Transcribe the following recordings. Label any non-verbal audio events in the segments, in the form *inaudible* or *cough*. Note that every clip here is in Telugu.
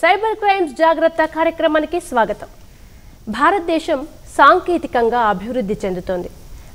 సైబర్ క్రైమ్స్ జాగ్రత్త కార్యక్రమానికి స్వాగతం భారతదేశం సాంకేతికంగా అభివృద్ధి చెందుతోంది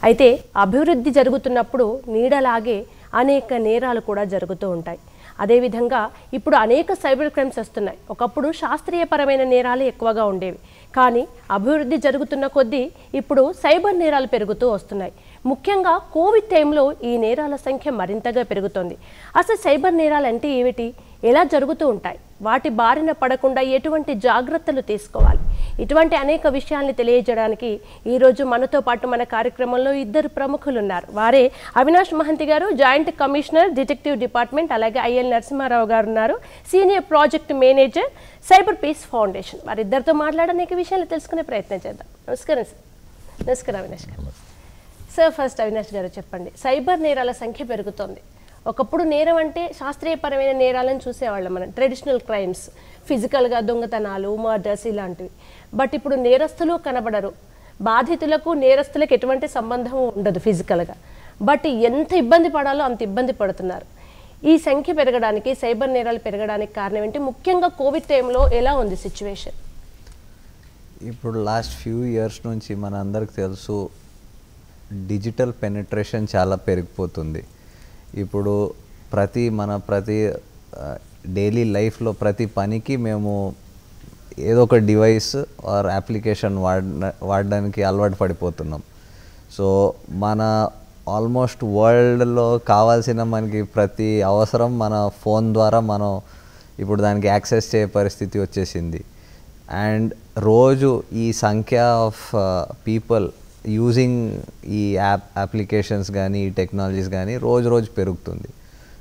అయితే అభివృద్ధి జరుగుతున్నప్పుడు నీడలాగే అనేక నేరాలు కూడా జరుగుతూ ఉంటాయి అదేవిధంగా ఇప్పుడు అనేక సైబర్ క్రైమ్స్ వస్తున్నాయి ఒకప్పుడు శాస్త్రీయపరమైన నేరాలు ఎక్కువగా ఉండేవి కానీ అభివృద్ధి జరుగుతున్న కొద్దీ ఇప్పుడు సైబర్ నేరాలు పెరుగుతూ వస్తున్నాయి ముఖ్యంగా కోవిడ్ టైంలో ఈ నేరాల సంఖ్య మరింతగా పెరుగుతోంది అసలు సైబర్ నేరాలు అంటే ఏమిటి ఎలా జరుగుతూ ఉంటాయి వాటి బారిన పడకుండా ఎటువంటి జాగ్రత్తలు తీసుకోవాలి ఇటువంటి అనేక విషయాల్ని తెలియజేయడానికి ఈరోజు మనతో పాటు మన కార్యక్రమంలో ఇద్దరు ప్రముఖులు ఉన్నారు వారే అవినాష్ మహంతి గారు జాయింట్ కమిషనర్ డిటెక్టివ్ డిపార్ట్మెంట్ అలాగే ఐఎల్ నరసింహారావు గారు ఉన్నారు senior project manager cyber peace foundation వారిద్దరితో అనేక విషయాలు తెలుసుకునే ప్రయత్నం చేద్దాం నమస్కారం సార్ నమస్కారం అవినాష్ గారు సార్ ఫస్ట్ అవినాష్ గారు చెప్పండి సైబర్ నేరాల సంఖ్య పెరుగుతోంది ఒకప్పుడు నేరం అంటే శాస్త్రీయపరమైన నేరాలను చూసేవాళ్ళం మనం ట్రెడిషనల్ క్రైమ్స్ ఫిజికల్గా దొంగతనాలు మర్డర్స్ ఇలాంటివి బట్ ఇప్పుడు నేరస్తులు కనబడరు బాధితులకు నేరస్తులకు ఎటువంటి సంబంధం ఉండదు ఫిజికల్గా బట్ ఎంత ఇబ్బంది పడాలో అంత ఇబ్బంది పడుతున్నారు ఈ సంఖ్య పెరగడానికి సైబర్ నేరాలు పెరగడానికి కారణం ఏంటి ముఖ్యంగా కోవిడ్ టైంలో ఎలా ఉంది సిచ్యువేషన్ ఇప్పుడు లాస్ట్ ఫ్యూ ఇయర్స్ నుంచి మన అందరికి తెలుసు డిజిటల్ పెనట్రేషన్ చాలా పెరిగిపోతుంది ఇప్పుడు ప్రతి మన ప్రతి డైలీ లైఫ్లో ప్రతి పనికి మేము ఏదో ఒక డివైస్ ఆర్ అప్లికేషన్ వాడ వాడడానికి అలవాటు పడిపోతున్నాం సో మన ఆల్మోస్ట్ వరల్డ్లో కావాల్సిన మనకి ప్రతి అవసరం మన ఫోన్ ద్వారా మనం ఇప్పుడు దానికి యాక్సెస్ చేయే పరిస్థితి వచ్చేసింది అండ్ రోజు ఈ సంఖ్య ఆఫ్ పీపుల్ యూజింగ్ ఈ యాప్ అప్లికేషన్స్ కానీ ఈ టెక్నాలజీస్ కానీ రోజు రోజు పెరుగుతుంది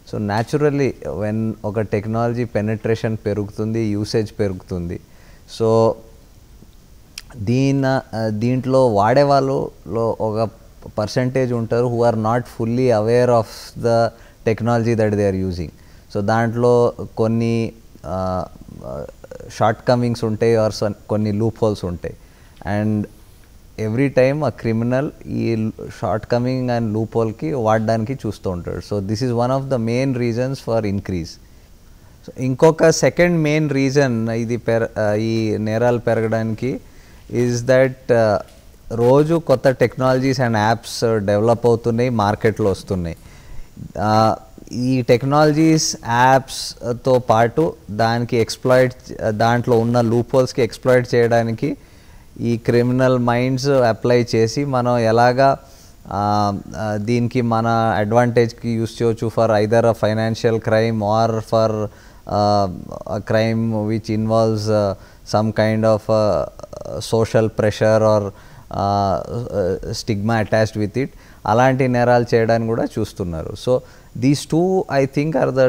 సో న్యాచురల్లీ వెన్ ఒక టెక్నాలజీ పెనట్రేషన్ పెరుగుతుంది యూసేజ్ పెరుగుతుంది సో దీన్న దీంట్లో వాడే వాళ్ళలో ఒక పర్సంటేజ్ ఉంటారు who are not fully aware of the technology that they are using so దాంట్లో కొన్ని షార్ట్ కమింగ్స్ ఉంటాయి ఆర్ కొన్ని లూప్ హోల్స్ ఉంటాయి అండ్ ఎవ్రీ టైమ్ ఆ క్రిమినల్ ఈ షార్ట్ కమింగ్ అండ్ లూపోల్కి వాడడానికి చూస్తూ ఉంటాడు so this is one of the main reasons for increase ఇంకొక సెకండ్ మెయిన్ రీజన్ ఇది పెర ఈ నేరాలు పెరగడానికి ఈజ్ దట్ రోజు కొత్త టెక్నాలజీస్ అండ్ యాప్స్ డెవలప్ అవుతున్నాయి మార్కెట్లో వస్తున్నాయి ఈ టెక్నాలజీస్ యాప్స్తో పాటు దానికి ఎక్స్ప్లాయిట్ దాంట్లో ఉన్న హోల్స్కి ఎక్స్ప్లాయిట్ చేయడానికి ఈ క్రిమినల్ మైండ్స్ అప్లై చేసి మనం ఎలాగా దీనికి మన అడ్వాంటేజ్కి యూస్ చేయొచ్చు for either financial crime or for crime which involves some kind of social pressure or stigma attached with it అలాంటి నేరాలు చేయడానికి కూడా చూస్తున్నారు so these two I think are the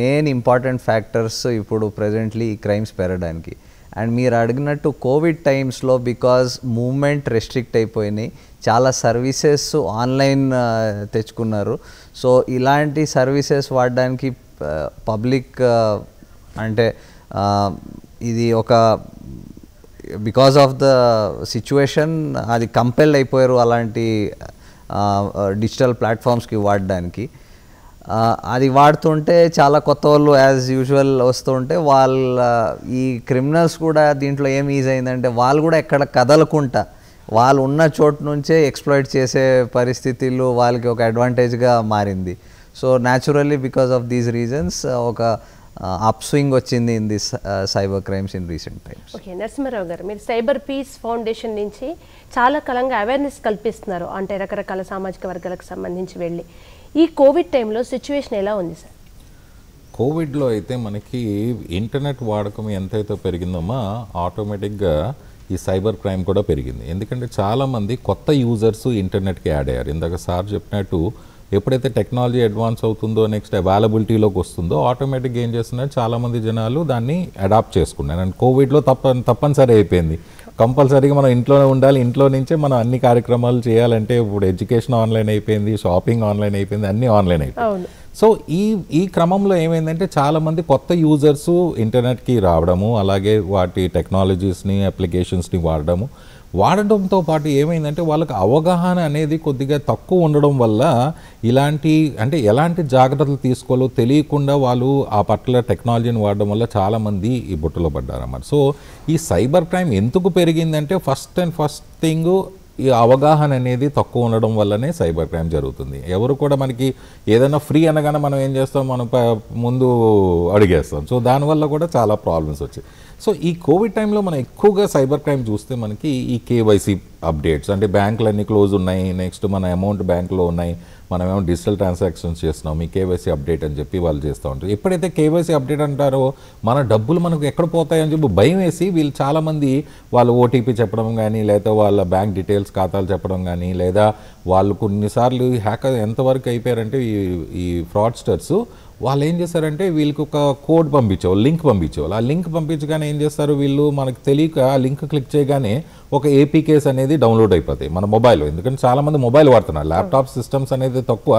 main important factors ఇప్పుడు ప్రజెంట్లీ ఈ క్రైమ్స్ పెరగడానికి అండ్ మీరు అడిగినట్టు కోవిడ్ టైమ్స్లో బికాజ్ మూమెంట్ రెస్ట్రిక్ట్ అయిపోయినాయి చాలా సర్వీసెస్ ఆన్లైన్ తెచ్చుకున్నారు సో ఇలాంటి సర్వీసెస్ వాడడానికి పబ్లిక్ అంటే ఇది ఒక బికాజ్ ఆఫ్ ద సిచ్యువేషన్ అది కంపెల్ అయిపోయారు అలాంటి డిజిటల్ ప్లాట్ఫామ్స్కి వాడడానికి అది వాడుతుంటే చాలా కొత్త వాళ్ళు యాజ్ యూజువల్ వస్తుంటే వాళ్ళ ఈ క్రిమినల్స్ కూడా దీంట్లో ఏం ఈజీ అయిందంటే వాళ్ళు కూడా ఎక్కడ కదలకుండా వాళ్ళు ఉన్న చోటు నుంచే ఎక్స్ప్లాయిట్ చేసే పరిస్థితులు వాళ్ళకి ఒక అడ్వాంటేజ్గా మారింది so naturally because of these reasons ఒక అప్ స్వింగ్ వచ్చింది in this cyber crimes in recent times okay Narasimharao గారు మీరు సైబర్ పీస్ ఫౌండేషన్ నుంచి చాలా కాలంగా అవేర్నెస్ కల్పిస్తున్నారు అంటే రకరకాల సామాజిక వర్గాలకు సంబంధించి వెళ్ళి ఈ కోవిడ్ టైంలో సిచ్యువేషన్ ఎలా ఉంది సార్ కోవిడ్లో అయితే మనకి ఇంటర్నెట్ వాడకం ఎంతైతే పెరిగిందోమా ఆటోమేటిక్గా ఈ సైబర్ క్రైమ్ కూడా పెరిగింది ఎందుకంటే చాలామంది కొత్త యూజర్స్ ఇంటర్నెట్కి యాడ్ అయ్యారు ఇందాక సార్ చెప్పినట్టు ఎప్పుడైతే టెక్నాలజీ అడ్వాన్స్ అవుతుందో నెక్స్ట్ అవైలబిలిటీలోకి వస్తుందో ఆటోమేటిక్గా ఏం చేస్తున్నారు చాలామంది జనాలు దాన్ని అడాప్ట్ చేసుకున్నారు అండ్ కోవిడ్లో తప్ప తప్పనిసరి అయిపోయింది కంపల్సరీగా మనం ఇంట్లోనే ఉండాలి ఇంట్లో నుంచే మనం అన్ని కార్యక్రమాలు చేయాలంటే ఇప్పుడు ఎడ్యుకేషన్ ఆన్లైన్ అయిపోయింది షాపింగ్ ఆన్లైన్ అయిపోయింది అన్ని ఆన్లైన్ అయిపోయింది సో ఈ ఈ క్రమంలో ఏమైందంటే చాలామంది కొత్త యూజర్స్ ఇంటర్నెట్కి రావడము అలాగే వాటి టెక్నాలజీస్ని అప్లికేషన్స్ని వాడడము వాడటంతో పాటు ఏమైందంటే వాళ్ళకి అవగాహన అనేది కొద్దిగా తక్కువ ఉండడం వల్ల ఇలాంటి అంటే ఎలాంటి జాగ్రత్తలు తీసుకోవాలో తెలియకుండా వాళ్ళు ఆ పట్ల టెక్నాలజీని వాడడం వల్ల చాలామంది ఈ బుట్టలో పడ్డారన్నమాట సో ఈ సైబర్ క్రైమ్ ఎందుకు పెరిగిందంటే ఫస్ట్ అండ్ ఫస్ట్ థింగ్ ఈ అవగాహన అనేది తక్కువ ఉండడం వల్లనే సైబర్ క్రైమ్ జరుగుతుంది ఎవరు కూడా మనకి ఏదైనా ఫ్రీ అనగానే మనం ఏం చేస్తాం మనం ముందు అడిగేస్తాం సో దానివల్ల కూడా చాలా ప్రాబ్లమ్స్ వచ్చాయి సో ఈ కోవిడ్ టైంలో మనం ఎక్కువగా సైబర్ క్రైమ్ చూస్తే మనకి ఈ కేవైసీ అప్డేట్స్ అంటే బ్యాంకులన్నీ క్లోజ్ ఉన్నాయి నెక్స్ట్ మన అమౌంట్ బ్యాంకులో ఉన్నాయి మనం ఏమో డిజిటల్ ట్రాన్సాక్షన్స్ చేస్తున్నాం మీ కేవైసీ అప్డేట్ అని చెప్పి వాళ్ళు చేస్తూ ఉంటారు ఎప్పుడైతే కేవైసీ అప్డేట్ అంటారో మన డబ్బులు మనకు ఎక్కడ పోతాయని చెప్పి భయం వేసి వీళ్ళు చాలామంది వాళ్ళు ఓటీపీ చెప్పడం కానీ లేదా వాళ్ళ బ్యాంక్ డీటెయిల్స్ ఖాతాలు చెప్పడం కానీ లేదా వాళ్ళు కొన్నిసార్లు హ్యాకర్ ఎంతవరకు అయిపోయారంటే ఈ ఈ ఫ్రాడ్స్టర్స్ వాళ్ళు ఏం చేస్తారంటే వీళ్ళకి ఒక కోడ్ పంపించేవాళ్ళు లింక్ పంపించేవాళ్ళు ఆ లింక్ పంపించగానే ఏం చేస్తారు వీళ్ళు మనకు తెలియక ఆ లింక్ క్లిక్ చేయగానే ఒక ఏపీకేస్ అనేది డౌన్లోడ్ అయిపోతాయి మన మొబైల్ ఎందుకంటే చాలామంది మొబైల్ వాడుతున్నారు ల్యాప్టాప్ సిస్టమ్స్ అనేది తక్కువ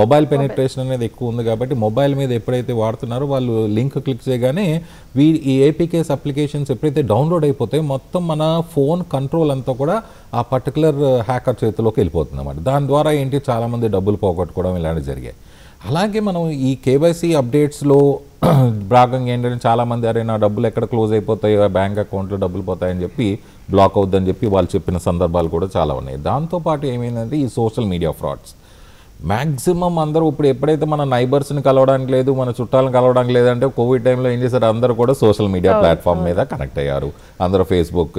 మొబైల్ పెనిట్రేషన్ అనేది ఎక్కువ ఉంది కాబట్టి మొబైల్ మీద ఎప్పుడైతే వాడుతున్నారో వాళ్ళు లింక్ క్లిక్ చేయగానే వీ ఈ ఏపీకేస్ అప్లికేషన్స్ ఎప్పుడైతే డౌన్లోడ్ అయిపోతే మొత్తం మన ఫోన్ కంట్రోల్ అంతా కూడా ఆ పర్టికులర్ హ్యాకర్ చేతిలోకి వెళ్ళిపోతుంది అన్నమాట దాని ద్వారా ఏంటి చాలామంది డబ్బులు పోగొట్టుకోవడం ఇలాంటివి జరిగాయి అలాగే మనం ఈ కేవైసీ అప్డేట్స్లో *clears throat* భాగంగా ఏంటంటే చాలామంది అరే నా డబ్బులు ఎక్కడ క్లోజ్ అయిపోతాయో బ్యాంక్ అకౌంట్లో డబ్బులు పోతాయని చెప్పి బ్లాక్ అవుద్దని చెప్పి వాళ్ళు చెప్పిన సందర్భాలు కూడా చాలా ఉన్నాయి దాంతోపాటు ఏమైందంటే ఈ సోషల్ మీడియా ఫ్రాడ్స్ మ్యాక్సిమం అందరూ ఇప్పుడు ఎప్పుడైతే మన నైబర్స్ని కలవడానికి లేదు మన చుట్టాలను కలవడానికి లేదంటే కోవిడ్ టైంలో ఏం చేశారు అందరూ కూడా సోషల్ మీడియా ప్లాట్ఫామ్ మీద కనెక్ట్ అయ్యారు అందరూ ఫేస్బుక్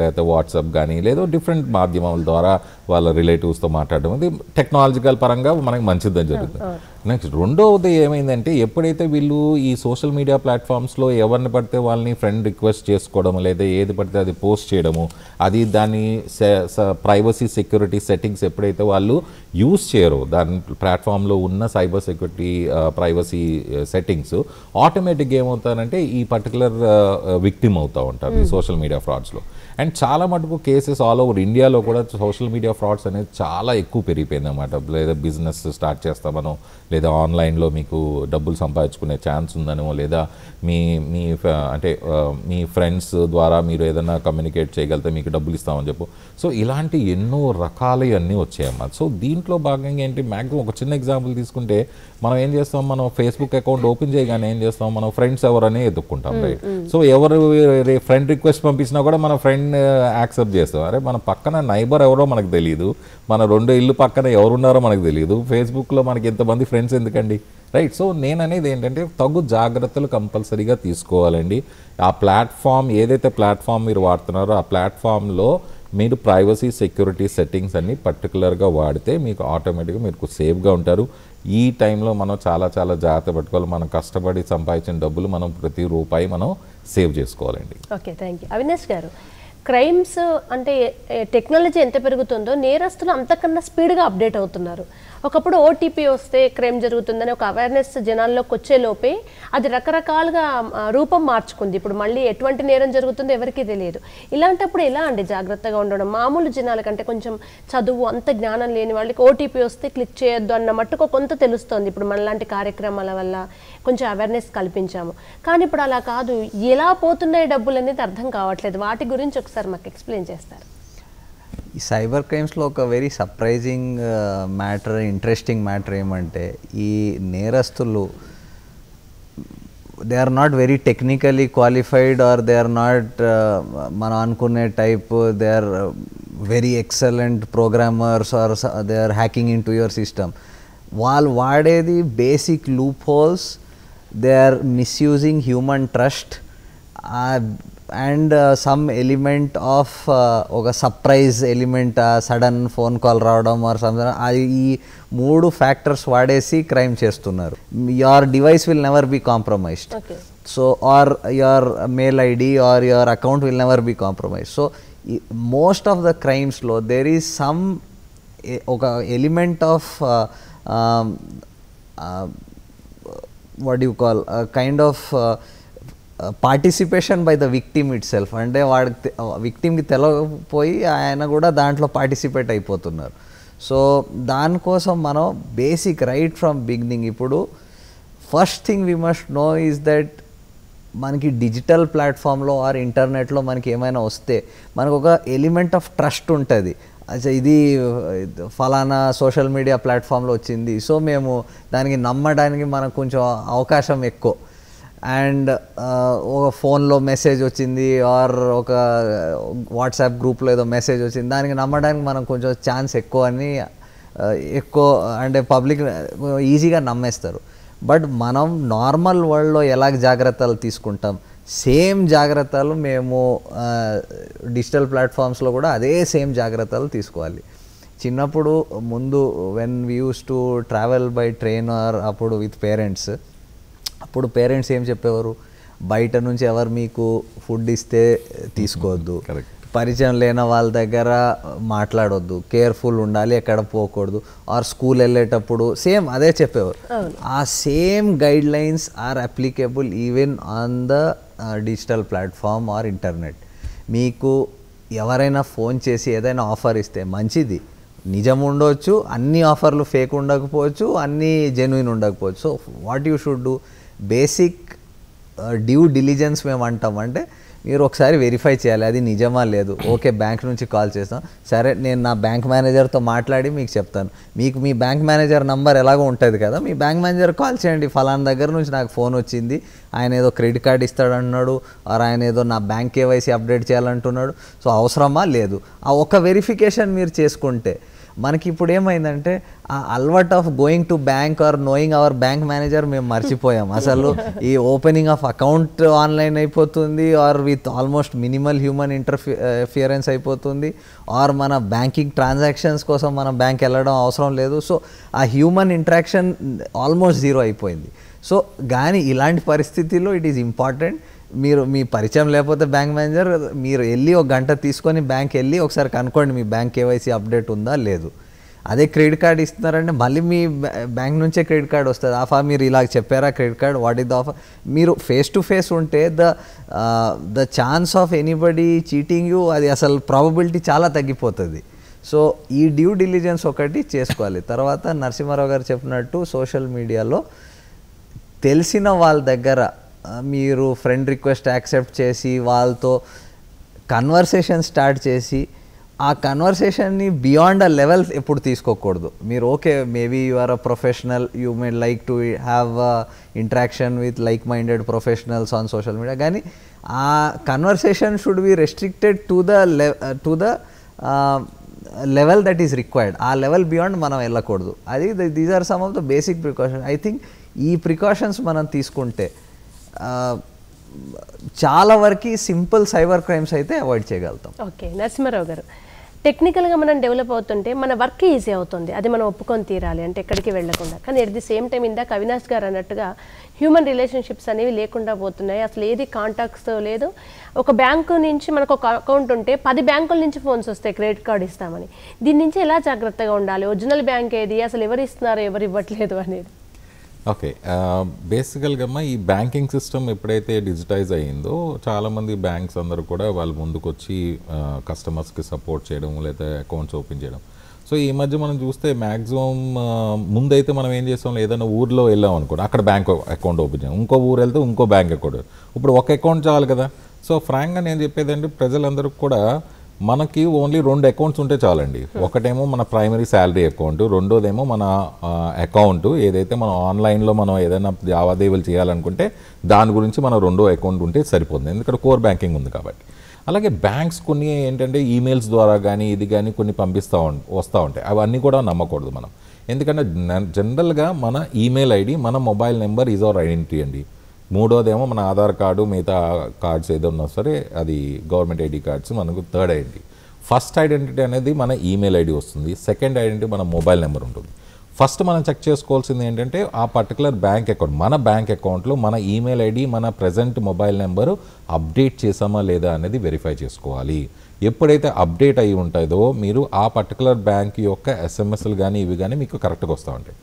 లేకపోతే వాట్సాప్ కానీ లేదో డిఫరెంట్ మాధ్యమాల ద్వారా వాళ్ళ రిలేటివ్స్తో మాట్లాడడం అది టెక్నాలజికల్ పరంగా మనకి మంచిదని జరుగుతుంది నెక్స్ట్ రెండవది ఏమైందంటే ఎప్పుడైతే వీళ్ళు ఈ సోషల్ మీడియా ప్లాట్ఫామ్స్లో ఎవరిని పడితే వాళ్ళని ఫ్రెండ్ రిక్వెస్ట్ చేసుకోవడము లేదా ఏది పడితే అది పోస్ట్ చేయడము అది దాని ప్రైవసీ సెక్యూరిటీ సెట్టింగ్స్ ఎప్పుడైతే వాళ్ళు యూస్ చేయరు దాని ప్లాట్ఫామ్లో ఉన్న సైబర్ సెక్యూరిటీ ప్రైవసీ సెట్టింగ్స్ ఆటోమేటిక్గా ఏమవుతారంటే ఈ పర్టికులర్ విక్టిమ్ అవుతూ ఉంటారు ఈ సోషల్ మీడియా ఫ్రాడ్స్లో అండ్ చాలా మటుకు కేసెస్ ఆల్ ఓవర్ ఇండియాలో కూడా సోషల్ మీడియా ఫ్రాడ్స్ అనేది చాలా ఎక్కువ పెరిగిపోయింది అనమాట లేదా బిజినెస్ స్టార్ట్ చేస్తామనో లేదా ఆన్లైన్లో మీకు డబ్బులు సంపాదించుకునే ఛాన్స్ ఉందనో లేదా మీ మీ అంటే మీ ఫ్రెండ్స్ ద్వారా మీరు ఏదైనా కమ్యూనికేట్ చేయగలిగితే మీకు డబ్బులు ఇస్తామని చెప్పు సో ఇలాంటి ఎన్నో రకాలు అన్నీ వచ్చాయమ్మా సో దీంట్లో భాగంగా ఏంటి మ్యాక్సిమం ఒక చిన్న ఎగ్జాంపుల్ తీసుకుంటే మనం ఏం చేస్తాం మనం ఫేస్బుక్ అకౌంట్ ఓపెన్ చేయగానే ఏం చేస్తాం మనం ఫ్రెండ్స్ ఎవరని ఎదుక్కుంటాం రైట్ సో ఎవరు ఫ్రెండ్ రిక్వెస్ట్ పంపించినా కూడా మన ఫ్రెండ్ యాక్సెప్ట్ చేస్తాం అరే మన పక్కన నైబర్ ఎవరో మనకు తెలియదు మన రెండు ఇల్లు పక్కన ఎవరున్నారో మనకు తెలియదు ఫేస్బుక్లో మనకి ఎంతమంది ఫ్రెండ్స్ ఎందుకండి రైట్ సో నేను అనేది ఏంటంటే తగు జాగ్రత్తలు కంపల్సరీగా తీసుకోవాలండి ఆ ప్లాట్ఫామ్ ఏదైతే ప్లాట్ఫామ్ మీరు వాడుతున్నారో ఆ ప్లాట్ఫామ్లో మీరు ప్రైవసీ సెక్యూరిటీ సెట్టింగ్స్ అన్ని పర్టికులర్గా వాడితే మీకు ఆటోమేటిక్గా మీకు సేఫ్గా ఉంటారు ఈ టైంలో మనం చాలా చాలా జాగ్రత్త పెట్టుకోవాలి మనం కష్టపడి సంపాదించిన డబ్బులు మనం ప్రతి రూపాయి మనం సేవ్ చేసుకోవాలండి ఓకే థ్యాంక్ యూ అవినాష్ గారు క్రైమ్స్ అంటే టెక్నాలజీ ఎంత పెరుగుతుందో నేరస్తులు అంతకన్నా స్పీడ్గా అప్డేట్ అవుతున్నారు ఒకప్పుడు ఓటీపీ వస్తే క్రైమ్ జరుగుతుందని ఒక అవేర్నెస్ జనాల్లోకి వచ్చే లోపే అది రకరకాలుగా రూపం మార్చుకుంది ఇప్పుడు మళ్ళీ ఎటువంటి నేరం జరుగుతుందో ఎవరికీ తెలియదు ఇలాంటప్పుడు ఎలా అండి జాగ్రత్తగా ఉండడం మామూలు జనాల కంటే కొంచెం చదువు అంత జ్ఞానం లేని వాళ్ళకి ఓటీపీ వస్తే క్లిక్ చేయొద్దు అన్న మట్టుకు కొంత తెలుస్తోంది ఇప్పుడు మనలాంటి కార్యక్రమాల వల్ల కొంచెం అవేర్నెస్ కల్పించాము కానీ ఇప్పుడు అలా కాదు ఎలా పోతున్నాయి డబ్బులు అనేది అర్థం కావట్లేదు వాటి గురించి ఒకసారి మాకు ఎక్స్ప్లెయిన్ చేస్తారు ఈ సైబర్ క్రైమ్స్లో ఒక very surprising matter interesting matter ఏమంటే ఈ నేరస్తులు they are not very technically qualified or they are not మనం అనుకునే type they are very excellent programmers or they are hacking into your system వాళ్ళు వాడేది basic loopholes they are misusing human trust and some element of ఒక surprise element sudden phone call రావడం ఆర్ సమ్ ఈ మూడు ఫ్యాక్టర్స్ వాడేసి క్రైమ్ చేస్తున్నారు your device will never be compromised so or your mail ID or your account will never be compromise so most of the క్రైమ్స్లో దేర్ ఈజ్ సమ్ ఒక element of what you call kind of participation by the victim itself అంటే వాడికి విక్టిమ్కి తెలవకపోయి ఆయన కూడా దాంట్లో పార్టిసిపేట్ అయిపోతున్నారు సో దానికోసం మనం బేసిక్ రైట్ ఫ్రమ్ బిగినింగ్ ఇప్పుడు first thing we must know is that మనకి డిజిటల్ ప్లాట్ఫామ్లో ఆర్ ఇంటర్నెట్లో మనకి ఏమైనా వస్తే మనకు ఒక ఎలిమెంట్ ఆఫ్ ట్రస్ట్ ఉంటుంది అసలు ఇది ఫలానా సోషల్ మీడియా ప్లాట్ఫామ్లో వచ్చింది సో మేము దానికి నమ్మడానికి మనకు కొంచెం అవకాశం ఎక్కువ అండ్ ఒక ఫోన్లో మెసేజ్ వచ్చింది ఆర్ ఒక వాట్సాప్ గ్రూప్లో ఏదో మెసేజ్ వచ్చింది దానికి నమ్మడానికి మనం కొంచెం ఛాన్స్ ఎక్కువ అని ఎక్కువ అంటే పబ్లిక్ ఈజీగా నమ్మేస్తారు బట్ మనం నార్మల్ వరల్డ్లో ఎలా జాగ్రత్తలు తీసుకుంటాం సేమ్ జాగ్రత్తలు మేము డిజిటల్ ప్లాట్ఫామ్స్లో కూడా అదే సేమ్ జాగ్రత్తలు తీసుకోవాలి చిన్నప్పుడు ముందు when we use to travel by train or అప్పుడు విత్ పేరెంట్స్ అప్పుడు పేరెంట్స్ ఏం చెప్పేవారు బయట నుంచి ఎవరు మీకు ఫుడ్ ఇస్తే తీసుకోవద్దు mm-hmm. పరిచయం లేని వాళ్ళ దగ్గర మాట్లాడొద్దు కేర్ఫుల్ ఉండాలి ఎక్కడ పోకూడదు ఆర్ స్కూల్ వెళ్ళేటప్పుడు సేమ్ అదే చెప్పేవారు ఆ same guidelines are applicable even on the digital platform or internet మీకు ఎవరైనా ఫోన్ చేసి ఏదైనా ఆఫర్ ఇస్తే మంచిది నిజం ఉండవచ్చు అన్ని ఆఫర్లు ఫేక్ ఉండకపోవచ్చు అన్నీ జెన్యున్ ఉండకపోవచ్చు so what you should do basic due diligence మేము అంటాం అంటే మీరు ఒకసారి వెరిఫై చేయాలి అది నిజమా లేదు ఓకే బ్యాంక్ నుంచి కాల్ చేస్తాం సరే నేను నా బ్యాంక్ మేనేజర్తో మాట్లాడి మీకు చెప్తాను మీకు మీ బ్యాంక్ మేనేజర్ నంబర్ ఎలాగో ఉంటుంది కదా మీ బ్యాంక్ మేనేజర్ కాల్ చేయండి ఫలానా దగ్గర నుంచి నాకు ఫోన్ వచ్చింది ఆయన ఏదో క్రెడిట్ కార్డ్ ఇస్తాడంటున్నాడు ఆర్ ఆయన ఏదో నా బ్యాంక్ కేవైసీ అప్డేట్ చేయాలంటున్నాడు సో అవసరమా లేదు ఆ ఒక వెరిఫికేషన్ మీరు చేసుకుంటే మనకి ఇప్పుడు ఏమైందంటే ఆ అల్వర్ట్ of going to bank or knowing our bank manager మేము మర్చిపోయాం *laughs* అసలు ఈ ఓపెనింగ్ ఆఫ్ అకౌంట్ ఆన్లైన్ అయిపోతుంది or with almost minimal human interference అయిపోతుంది ఆర్ మన బ్యాంకింగ్ ట్రాన్సాక్షన్స్ కోసం మనం బ్యాంక్ వెళ్ళడం అవసరం లేదు సో ఆ హ్యూమన్ ఇంట్రాక్షన్ ఆల్మోస్ట్ జీరో అయిపోయింది సో కానీ ఇలాంటి పరిస్థితిలో ఇట్ ఈస్ ఇంపార్టెంట్ మీరు మీ పరిచయం లేకపోతే బ్యాంక్ మేనేజర్ మీరు వెళ్ళి ఒక గంట తీసుకొని బ్యాంక్ వెళ్ళి ఒకసారి కనుక్కోండి మీ బ్యాంక్ కేవైసీ అప్డేట్ ఉందా లేదు అదే క్రెడిట్ కార్డ్ ఇస్తున్నారంటే మళ్ళీ మీ బ్యాంక్ నుంచే క్రెడిట్ కార్డ్ వస్తుంది ఆఫా మీరు ఇలా చెప్పారా credit card what is the offer మీరు ఫేస్ టు ఫేస్ ఉంటే the the chance of anybody cheating you అది అసలు ప్రాబబిలిటీ చాలా తగ్గిపోతుంది సో ఈ డ్యూ డిలిజెన్స్ ఒకటి చేసుకోవాలి తర్వాత నరసింహారావు గారు చెప్పినట్టు సోషల్ మీడియాలో తెలిసిన వాళ్ళ దగ్గర మీరు ఫ్రెండ్ రిక్వెస్ట్ యాక్సెప్ట్ చేసి వాళ్ళతో కన్వర్సేషన్ స్టార్ట్ చేసి ఆ కన్వర్సేషన్ని బియాండ్ అ లెవెల్ ఎప్పుడు తీసుకోకూడదు మీరు okay maybe you are a professional you may like to have interaction with like minded professionals on social media కానీ ఆ conversation should be restricted to the to the level that is required ఆ లెవెల్ బియాండ్ మనం వెళ్ళకూడదు అది these are some of the basic precaution I think ఈ ప్రికాషన్స్ మనం తీసుకుంటే చాలా వరకు సింపుల్ సైబర్ క్రైమ్స్ అయితే అవాయిడ్ చేయగలుగుతాం ఓకే నరసింహారావు గారు టెక్నికల్గా మనం డెవలప్ అవుతుంటే మన వర్క్ ఈజీ అవుతుంది అది మనం ఒప్పుకొని తీరాలి అంటే ఎక్కడికి వెళ్లకుండా కానీ ఎట్ ది సేమ్ టైం ఇందాక అవినాష్ గారు అన్నట్టుగా హ్యూమన్ రిలేషన్షిప్స్ అనేవి లేకుండా పోతున్నాయి అసలు ఏది కాంటాక్ట్స్ లేదు ఒక బ్యాంకు నుంచి మనకు ఒక అకౌంట్ ఉంటే పది బ్యాంకుల నుంచి ఫోన్స్ వస్తాయి క్రెడిట్ కార్డు ఇస్తామని దీని నుంచి ఎలా జాగ్రత్తగా ఉండాలి ఒరిజినల్ బ్యాంక్ ఏది అసలు ఎవరు ఇస్తున్నారు ఎవరు ఇవ్వట్లేదు అనేది ఓకే బేసికల్గా ఈ బ్యాంకింగ్ సిస్టమ్ ఎప్పుడైతే డిజిటైజ్ అయ్యిందో చాలామంది బ్యాంక్స్ అందరూ కూడా వాళ్ళు ముందుకొచ్చి కస్టమర్స్కి సపోర్ట్ చేయడం లేదా అకౌంట్స్ ఓపెన్ చేయడం సో ఈ మధ్య మనం చూస్తే మ్యాక్సిమం ముందైతే మనం ఏం చేస్తాం ఏదైనా ఊర్లో వెళ్ళాం అనుకోండి అక్కడ బ్యాంక్ అకౌంట్ ఓపెన్ చేయడం ఇంకో ఊరు వెళ్తే ఇంకో బ్యాంక్ అకౌంట్ ఇప్పుడు ఒక అకౌంట్ చాలు కదా సో ఫ్రాంక్గా నేను చెప్పేదంటే ప్రజలందరూ కూడా మనకి ఓన్లీ రెండు అకౌంట్స్ ఉంటే చాలండి hmm. ఒకటేమో మన ప్రైమరీ శాలరీ అకౌంట్ రెండోదేమో మన అకౌంట్ ఏదైతే మనం ఆన్లైన్లో మనం ఏదైనా లావాదేవీలు చేయాలనుకుంటే దాని గురించి మన రెండో అకౌంట్ ఉంటే సరిపోతుంది ఎందుకంటే కోర్ బ్యాంకింగ్ ఉంది కాబట్టి అలాగే బ్యాంక్స్ కొన్ని ఏంటంటే ఈమెయిల్స్ ద్వారా కానీ ఇది కానీ కొన్ని పంపిస్తూ వస్తూ ఉంటాయి అవన్నీ కూడా నమ్మకూడదు మనం ఎందుకంటే జనరల్గా మన ఈమెయిల్ ఐడి మన mobile number is our identity అండి మూడోదేమో మన ఆధార్ కార్డు మిగతా కార్డ్స్ ఏదైనా సరే అది గవర్నమెంట్ ఐడి కార్డ్స్ మనకు థర్డ్ ఐడెంటిటీ ఫస్ట్ ఐడెంటిటీ అనేది మన ఈమెయిల్ ఐడి వస్తుంది సెకండ్ ఐడెంటిటీ మన మొబైల్ నెంబర్ ఉంటుంది ఫస్ట్ మనం చెక్ చేసుకోవాల్సింది ఏంటంటే ఆ పర్టికులర్ బ్యాంక్ అకౌంట్ మన బ్యాంక్ అకౌంట్లో మన ఈమెయిల్ ఐడి మన ప్రజెంట్ మొబైల్ నెంబరు అప్డేట్ చేసామా లేదా అనేది వెరిఫై చేసుకోవాలి ఎప్పుడైతే అప్డేట్ అయి ఉంటుందో మీరు ఆ పర్టికులర్ బ్యాంక్ యొక్క ఎస్ఎంఎస్లు కానీ ఇవి కానీ మీకు కరెక్ట్గా వస్తూ ఉంటాయి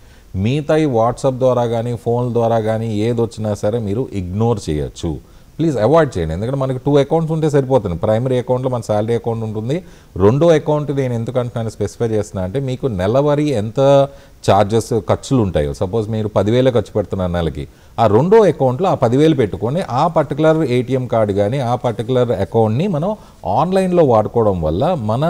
మిగతాయి వాట్సాప్ ద్వారా కానీ ఫోన్ల ద్వారా కానీ ఏది వచ్చినా సరే మీరు ఇగ్నోర్ చేయొచ్చు ప్లీజ్ అవాయిడ్ చేయండి ఎందుకంటే మనకి టూ అకౌంట్స్ ఉంటే సరిపోతుంది ప్రైమరీ అకౌంట్లో మన శాలరీ అకౌంట్ ఉంటుంది రెండో అకౌంట్ నేను ఎందుకంటున్నాను స్పెసిఫై చేస్తున్నా అంటే మీకు నెలవారీ ఎంత ఛార్జెస్ ఖర్చులు ఉంటాయో సపోజ్ మీరు పదివేలు ఖర్చు పెడుతున్నారు నెలకి ఆ రెండో అకౌంట్లో ఆ పదివేలు పెట్టుకొని ఆ పర్టికులర్ ఏటీఎం కార్డు కానీ ఆ పర్టికులర్ అకౌంట్ని మనం ఆన్లైన్లో వాడుకోవడం వల్ల మన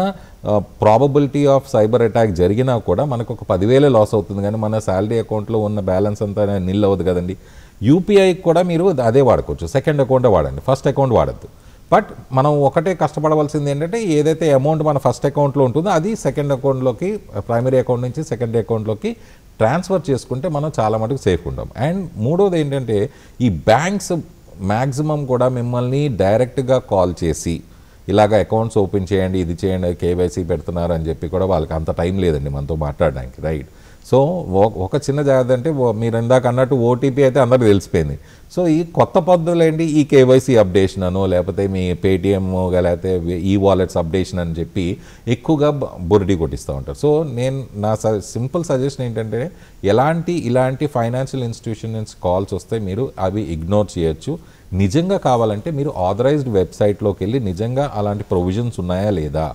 ప్రాబబిలిటీ ఆఫ్ సైబర్ అటాక్ జరిగినా కూడా మనకు ఒక పదివేలే లాస్ అవుతుంది కానీ మన శాలరీ అకౌంట్లో ఉన్న బ్యాలెన్స్ అంతా నిల్ అవ్వదు కదండి యూపీఐ కూడా మీరు అదే వాడుకోవచ్చు సెకండ్ అకౌంట్ వాడండి ఫస్ట్ అకౌంట్ వాడద్దు బట్ మనం ఒకటే కష్టపడవలసింది ఏంటంటే ఏదైతే అమౌంట్ మన ఫస్ట్ అకౌంట్లో ఉంటుందో అది సెకండ్ అకౌంట్లోకి ప్రైమరీ అకౌంట్ నుంచి సెకండ్ అకౌంట్లోకి ట్రాన్స్ఫర్ చేసుకుంటే మనం చాలా మటుకు సేఫ్ ఉంటాం అండ్ మూడోది ఏంటంటే ఈ బ్యాంక్స్ మ్యాక్సిమం కూడా మిమ్మల్ని డైరెక్ట్గా కాల్ చేసి ఇలాగ అకౌంట్స్ ఓపెన్ చేయండి ఇది చేయండి కేవైసీ పెడుతున్నారు అని చెప్పి కూడా వాళ్ళకి అంత టైం లేదండి మనతో మాట్లాడడానికి రైట్ సో ఒక చిన్న జాగ్రత్త అంటే మీరు ఇందాక అన్నట్టు ఓటీపీ అయితే అందరికీ తెలిసిపోయింది సో ఈ కొత్త పద్ధతులు ఏంటి ఈ కేవైసీ అప్డేషన్ అనో లేకపోతే మీ పేటిఎం లేకపోతే ఈ వాలెట్స్ అప్డేషన్ అని చెప్పి ఎక్కువగా బొరిడి కొట్టిస్తూ ఉంటారు సో నేను నా సింపుల్ సజెషన్ ఏంటంటే ఎలాంటి ఇలాంటి ఫైనాన్షియల్ ఇన్స్టిట్యూషన్ నుంచి కాల్స్ వస్తే మీరు అవి ఇగ్నోర్ చేయొచ్చు నిజంగా కావాలంటే మీరు ఆథరైజ్డ్ వెబ్సైట్లోకి వెళ్ళి నిజంగా అలాంటి ప్రొవిజన్స్ ఉన్నాయా లేదా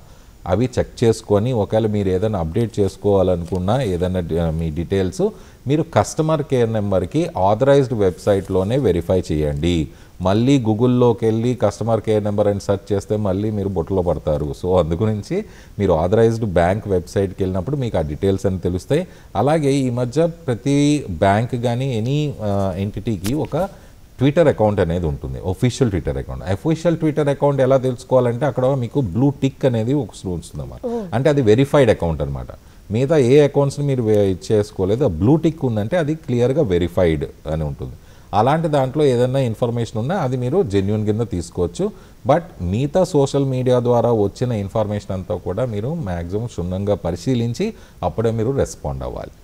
అవి చెక్ చేసుకొని ఒకవేళ మీరు ఏదైనా అప్డేట్ చేసుకోవాలనుకున్నా ఏదైనా మీ డీటెయిల్స్ మీరు కస్టమర్ కేర్ నెంబర్కి ఆథరైజ్డ్ వెబ్సైట్లోనే వెరిఫై చేయండి మళ్ళీ గూగుల్లోకి వెళ్ళి కస్టమర్ కేర్ నెంబర్ అని సెర్చ్ చేస్తే మళ్ళీ మీరు బొట్టలో పడతారు సో అందుగురించి మీరు ఆథరైజ్డ్ బ్యాంక్ వెబ్సైట్కి వెళ్ళినప్పుడు మీకు ఆ డీటెయిల్స్ అని తెలుస్తాయి అలాగే ఈ మధ్య ప్రతి బ్యాంక్ కానీ ఎనీ ఎంటిటీకి ఒక ట్విట్టర్ అకౌంట్ అనేది ఉంటుంది official Twitter account official Twitter account ఎలా తెలుసుకోవాలంటే అక్కడ మీకు బ్లూ టిక్ అనేది ఒక వస్తుంది అన్నమాట అంటే అది వెరిఫైడ్ అకౌంట్ అనమాట మిగతా ఏ అకౌంట్స్ని మీరు చేసుకోలేదు ఆ బ్లూ టిక్ ఉందంటే అది క్లియర్గా వెరిఫైడ్ అని ఉంటుంది అలాంటి దాంట్లో ఏదైనా ఇన్ఫర్మేషన్ ఉన్నా అది మీరు జెన్యున్ కింద తీసుకోవచ్చు బట్ మిగతా సోషల్ మీడియా ద్వారా వచ్చిన ఇన్ఫర్మేషన్ అంతా కూడా మీరు మ్యాక్సిమం క్షుణ్ణంగా పరిశీలించి అప్పుడే మీరు రెస్పాండ్ అవ్వాలి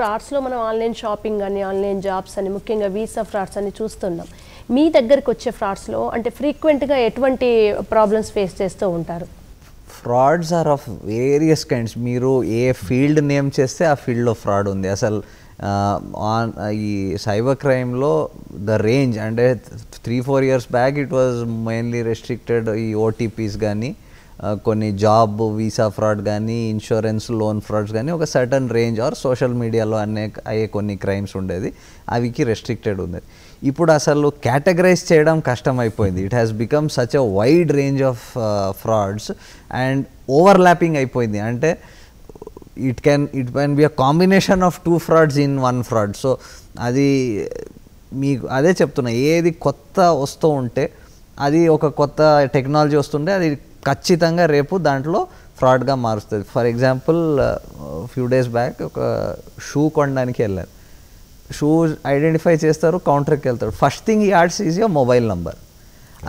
ఫ్రాడ్స్లో మనం ఆన్లైన్ షాపింగ్ అని ఆన్లైన్ జాబ్స్ అని ముఖ్యంగా వీసా ఫ్రాడ్స్ అని చూస్తున్నాం మీ దగ్గరకు వచ్చే ఫ్రాడ్స్లో అంటే ఫ్రీక్వెంట్గా ఎటువంటి ప్రాబ్లమ్స్ ఫేస్ చేస్తూ ఉంటారు frauds are of various kinds మీరు ఏ ఫీల్డ్ నేమ్ చేస్తే ఆ ఫీల్డ్లో ఫ్రాడ్ ఉంది అసలు ఆన్ ఈ సైబర్ క్రైమ్లో ద రేంజ్ అంటే three four years back it was mainly restricted ఈ ఓటీపీస్ కానీ కొన్ని జాబ్ వీసా ఫ్రాడ్ కానీ ఇన్సూరెన్స్ లోన్ ఫ్రాడ్స్ కానీ ఒక సర్టన్ రేంజ్ ఆర్ సోషల్ మీడియాలో అనే అయ్యే కొన్ని క్రైమ్స్ ఉండేది అవికి రెస్ట్రిక్టెడ్ ఉండేది ఇప్పుడు అసలు కేటగరైజ్ చేయడం కష్టం అయిపోయింది it has become such a wide range of frauds and overlapping అయిపోయింది అంటే it can it can be a combination of two frauds in one fraud so అది మీకు అదే చెప్తున్నా ఏది కొత్త వస్తూ ఉంటే అది ఒక కొత్త టెక్నాలజీ వస్తుంటే అది ఖచ్చితంగా రేపు దాంట్లో ఫ్రాడ్గా మారుస్తుంది for example few days back ఒక షూ కొనడానికి వెళ్ళారు షూ ఐడెంటిఫై చేస్తారు కౌంటర్కి వెళ్తారు ఫస్ట్ థింగ్ ఈ ఆర్ట్స్ ఈజ్ యువర్ మొబైల్ నంబర్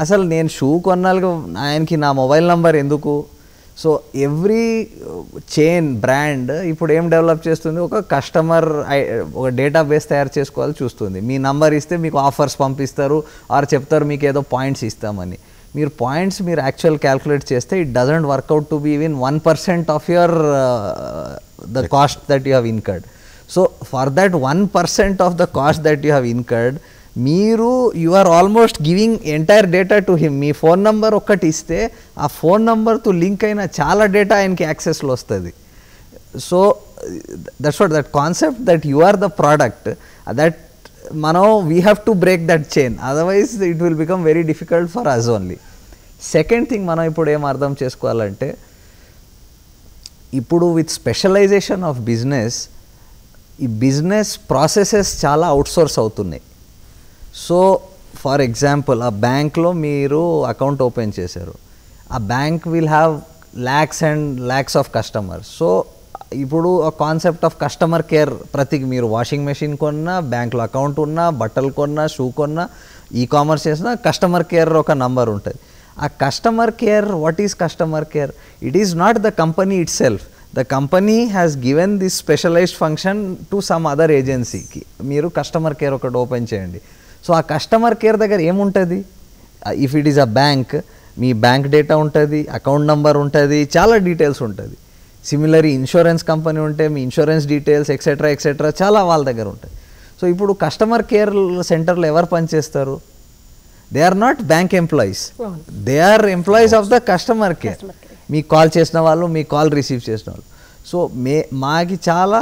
అసలు నేను షూ కొన్నాళ్ళకి ఆయనకి నా మొబైల్ నంబర్ ఎందుకు సో ఎవ్రీ చైన్ బ్రాండ్ ఇప్పుడు ఏం డెవలప్ చేస్తుంది ఒక కస్టమర్ ఒక డేటా బేస్ తయారు చేసుకోవాలి చూస్తుంది మీ నంబర్ ఇస్తే మీకు ఆఫర్స్ పంపిస్తారు ఆర్ చెప్తారు మీకు ఏదో పాయింట్స్ ఇస్తామని మీరు పాయింట్స్ మీరు యాక్చువల్ క్యాల్కులేట్ చేస్తే it doesn't work out to be in one percent of your the cost that you have incurred so for that one percent of the cost that you have incurred మీరు you are almost giving entire data to him మీ ఫోన్ నంబర్ ఒక్కటి ఇస్తే ఆ ఫోన్ నంబర్తో లింక్ అయిన చాలా డేటా ఆయనకి యాక్సెస్లో వస్తుంది so that's what that concept that you are the product that మనం we have to break that chain otherwise it will become very difficult for us only second thing మనం ఇప్పుడు ఏం అర్థం చేసుకోవాలంటే ఇప్పుడు విత్ స్పెషలైజేషన్ ఆఫ్ బిజినెస్ ఈ బిజినెస్ ప్రాసెసెస్ చాలా అవుట్సోర్స్ అవుతున్నాయి సో ఫర్ ఎగ్జాంపుల్ ఆ బ్యాంక్లో మీరు అకౌంట్ ఓపెన్ చేశారు ఆ bank will have lakhs and lakhs of customers so ఇప్పుడు కాన్సెప్ట్ ఆఫ్ కస్టమర్ కేర్ ప్రతి మీరు వాషింగ్ మెషిన్ కొన్నా బ్యాంకులో అకౌంట్ ఉన్నా బట్టలు కొన్నా షూ కొన్నా ఈ కామర్స్ చేసినా కస్టమర్ కేర్ ఒక నంబర్ ఉంటుంది ఆ customer care what is customer care it is not the company itself the company has given this specialized function to some other ఏజెన్సీకి మీరు కస్టమర్ కేర్ ఒకటి ఓపెన్ చేయండి సో ఆ కస్టమర్ కేర్ దగ్గర ఏముంటుంది if it is a bank మీ బ్యాంక్ డేటా ఉంటుంది అకౌంట్ నెంబర్ ఉంటుంది చాలా డీటెయిల్స్ ఉంటుంది సిమిలర్ ఇన్సూరెన్స్ కంపెనీ ఉంటే మీ ఇన్సూరెన్స్ డీటెయిల్స్ ఎక్సెట్రా ఎక్సెట్రా చాలా వాళ్ళ దగ్గర ఉంటాయి సో ఇప్పుడు కస్టమర్ కేర్ సెంటర్లు ఎవరు పనిచేస్తారు they are not bank employees they are employees of the customer care మీకు కాల్ చేసిన వాళ్ళు మీ కాల్ రిసీవ్ చేసిన వాళ్ళు సో మే మాకి చాలా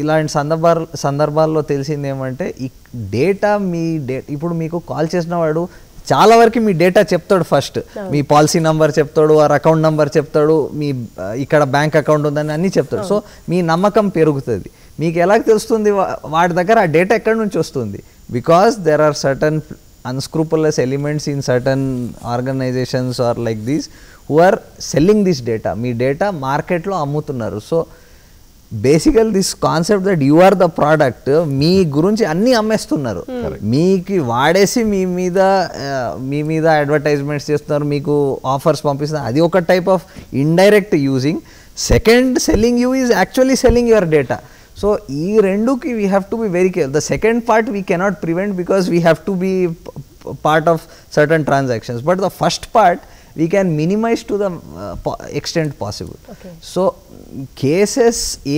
ఇలాంటి సందర్భా సందర్భాల్లో తెలిసింది ఏమంటే ఈ డేటా మీ డే ఇప్పుడు మీకు కాల్ చేసిన వాడు చాలా వరకు మీ డేటా చెప్తాడు ఫస్ట్ మీ పాలసీ నంబర్ చెప్తాడు వారి అకౌంట్ నంబర్ చెప్తాడు మీ ఇక్కడ బ్యాంక్ అకౌంట్ ఉందని అన్నీ చెప్తాడు సో మీ నమ్మకం పెరుగుతుంది మీకు ఎలా తెలుస్తుంది వాటి దగ్గర ఆ డేటా ఎక్కడి నుంచి వస్తుంది because there are certain unscrupulous elements in certain organizations or like these who are selling this data మీ డేటా మార్కెట్లో అమ్ముతున్నారు so basically this concept that you are the product మీ గురించి అన్ని అమ్మేస్తున్నారు hmm. మీకు వాడేసి మీ మీద మీ మీద అడ్వర్టైజ్మెంట్స్ చేస్తున్నారు మీకు ఆఫర్స్ పంపిస్తున్నారు అది ఒక type of indirect using second selling you is actually selling your data so ఈ రెండుకి we have to be very care the second part we cannot prevent because we have to be part of certain transactions but the first part we can minimize to the uh, po extent possible. Okay.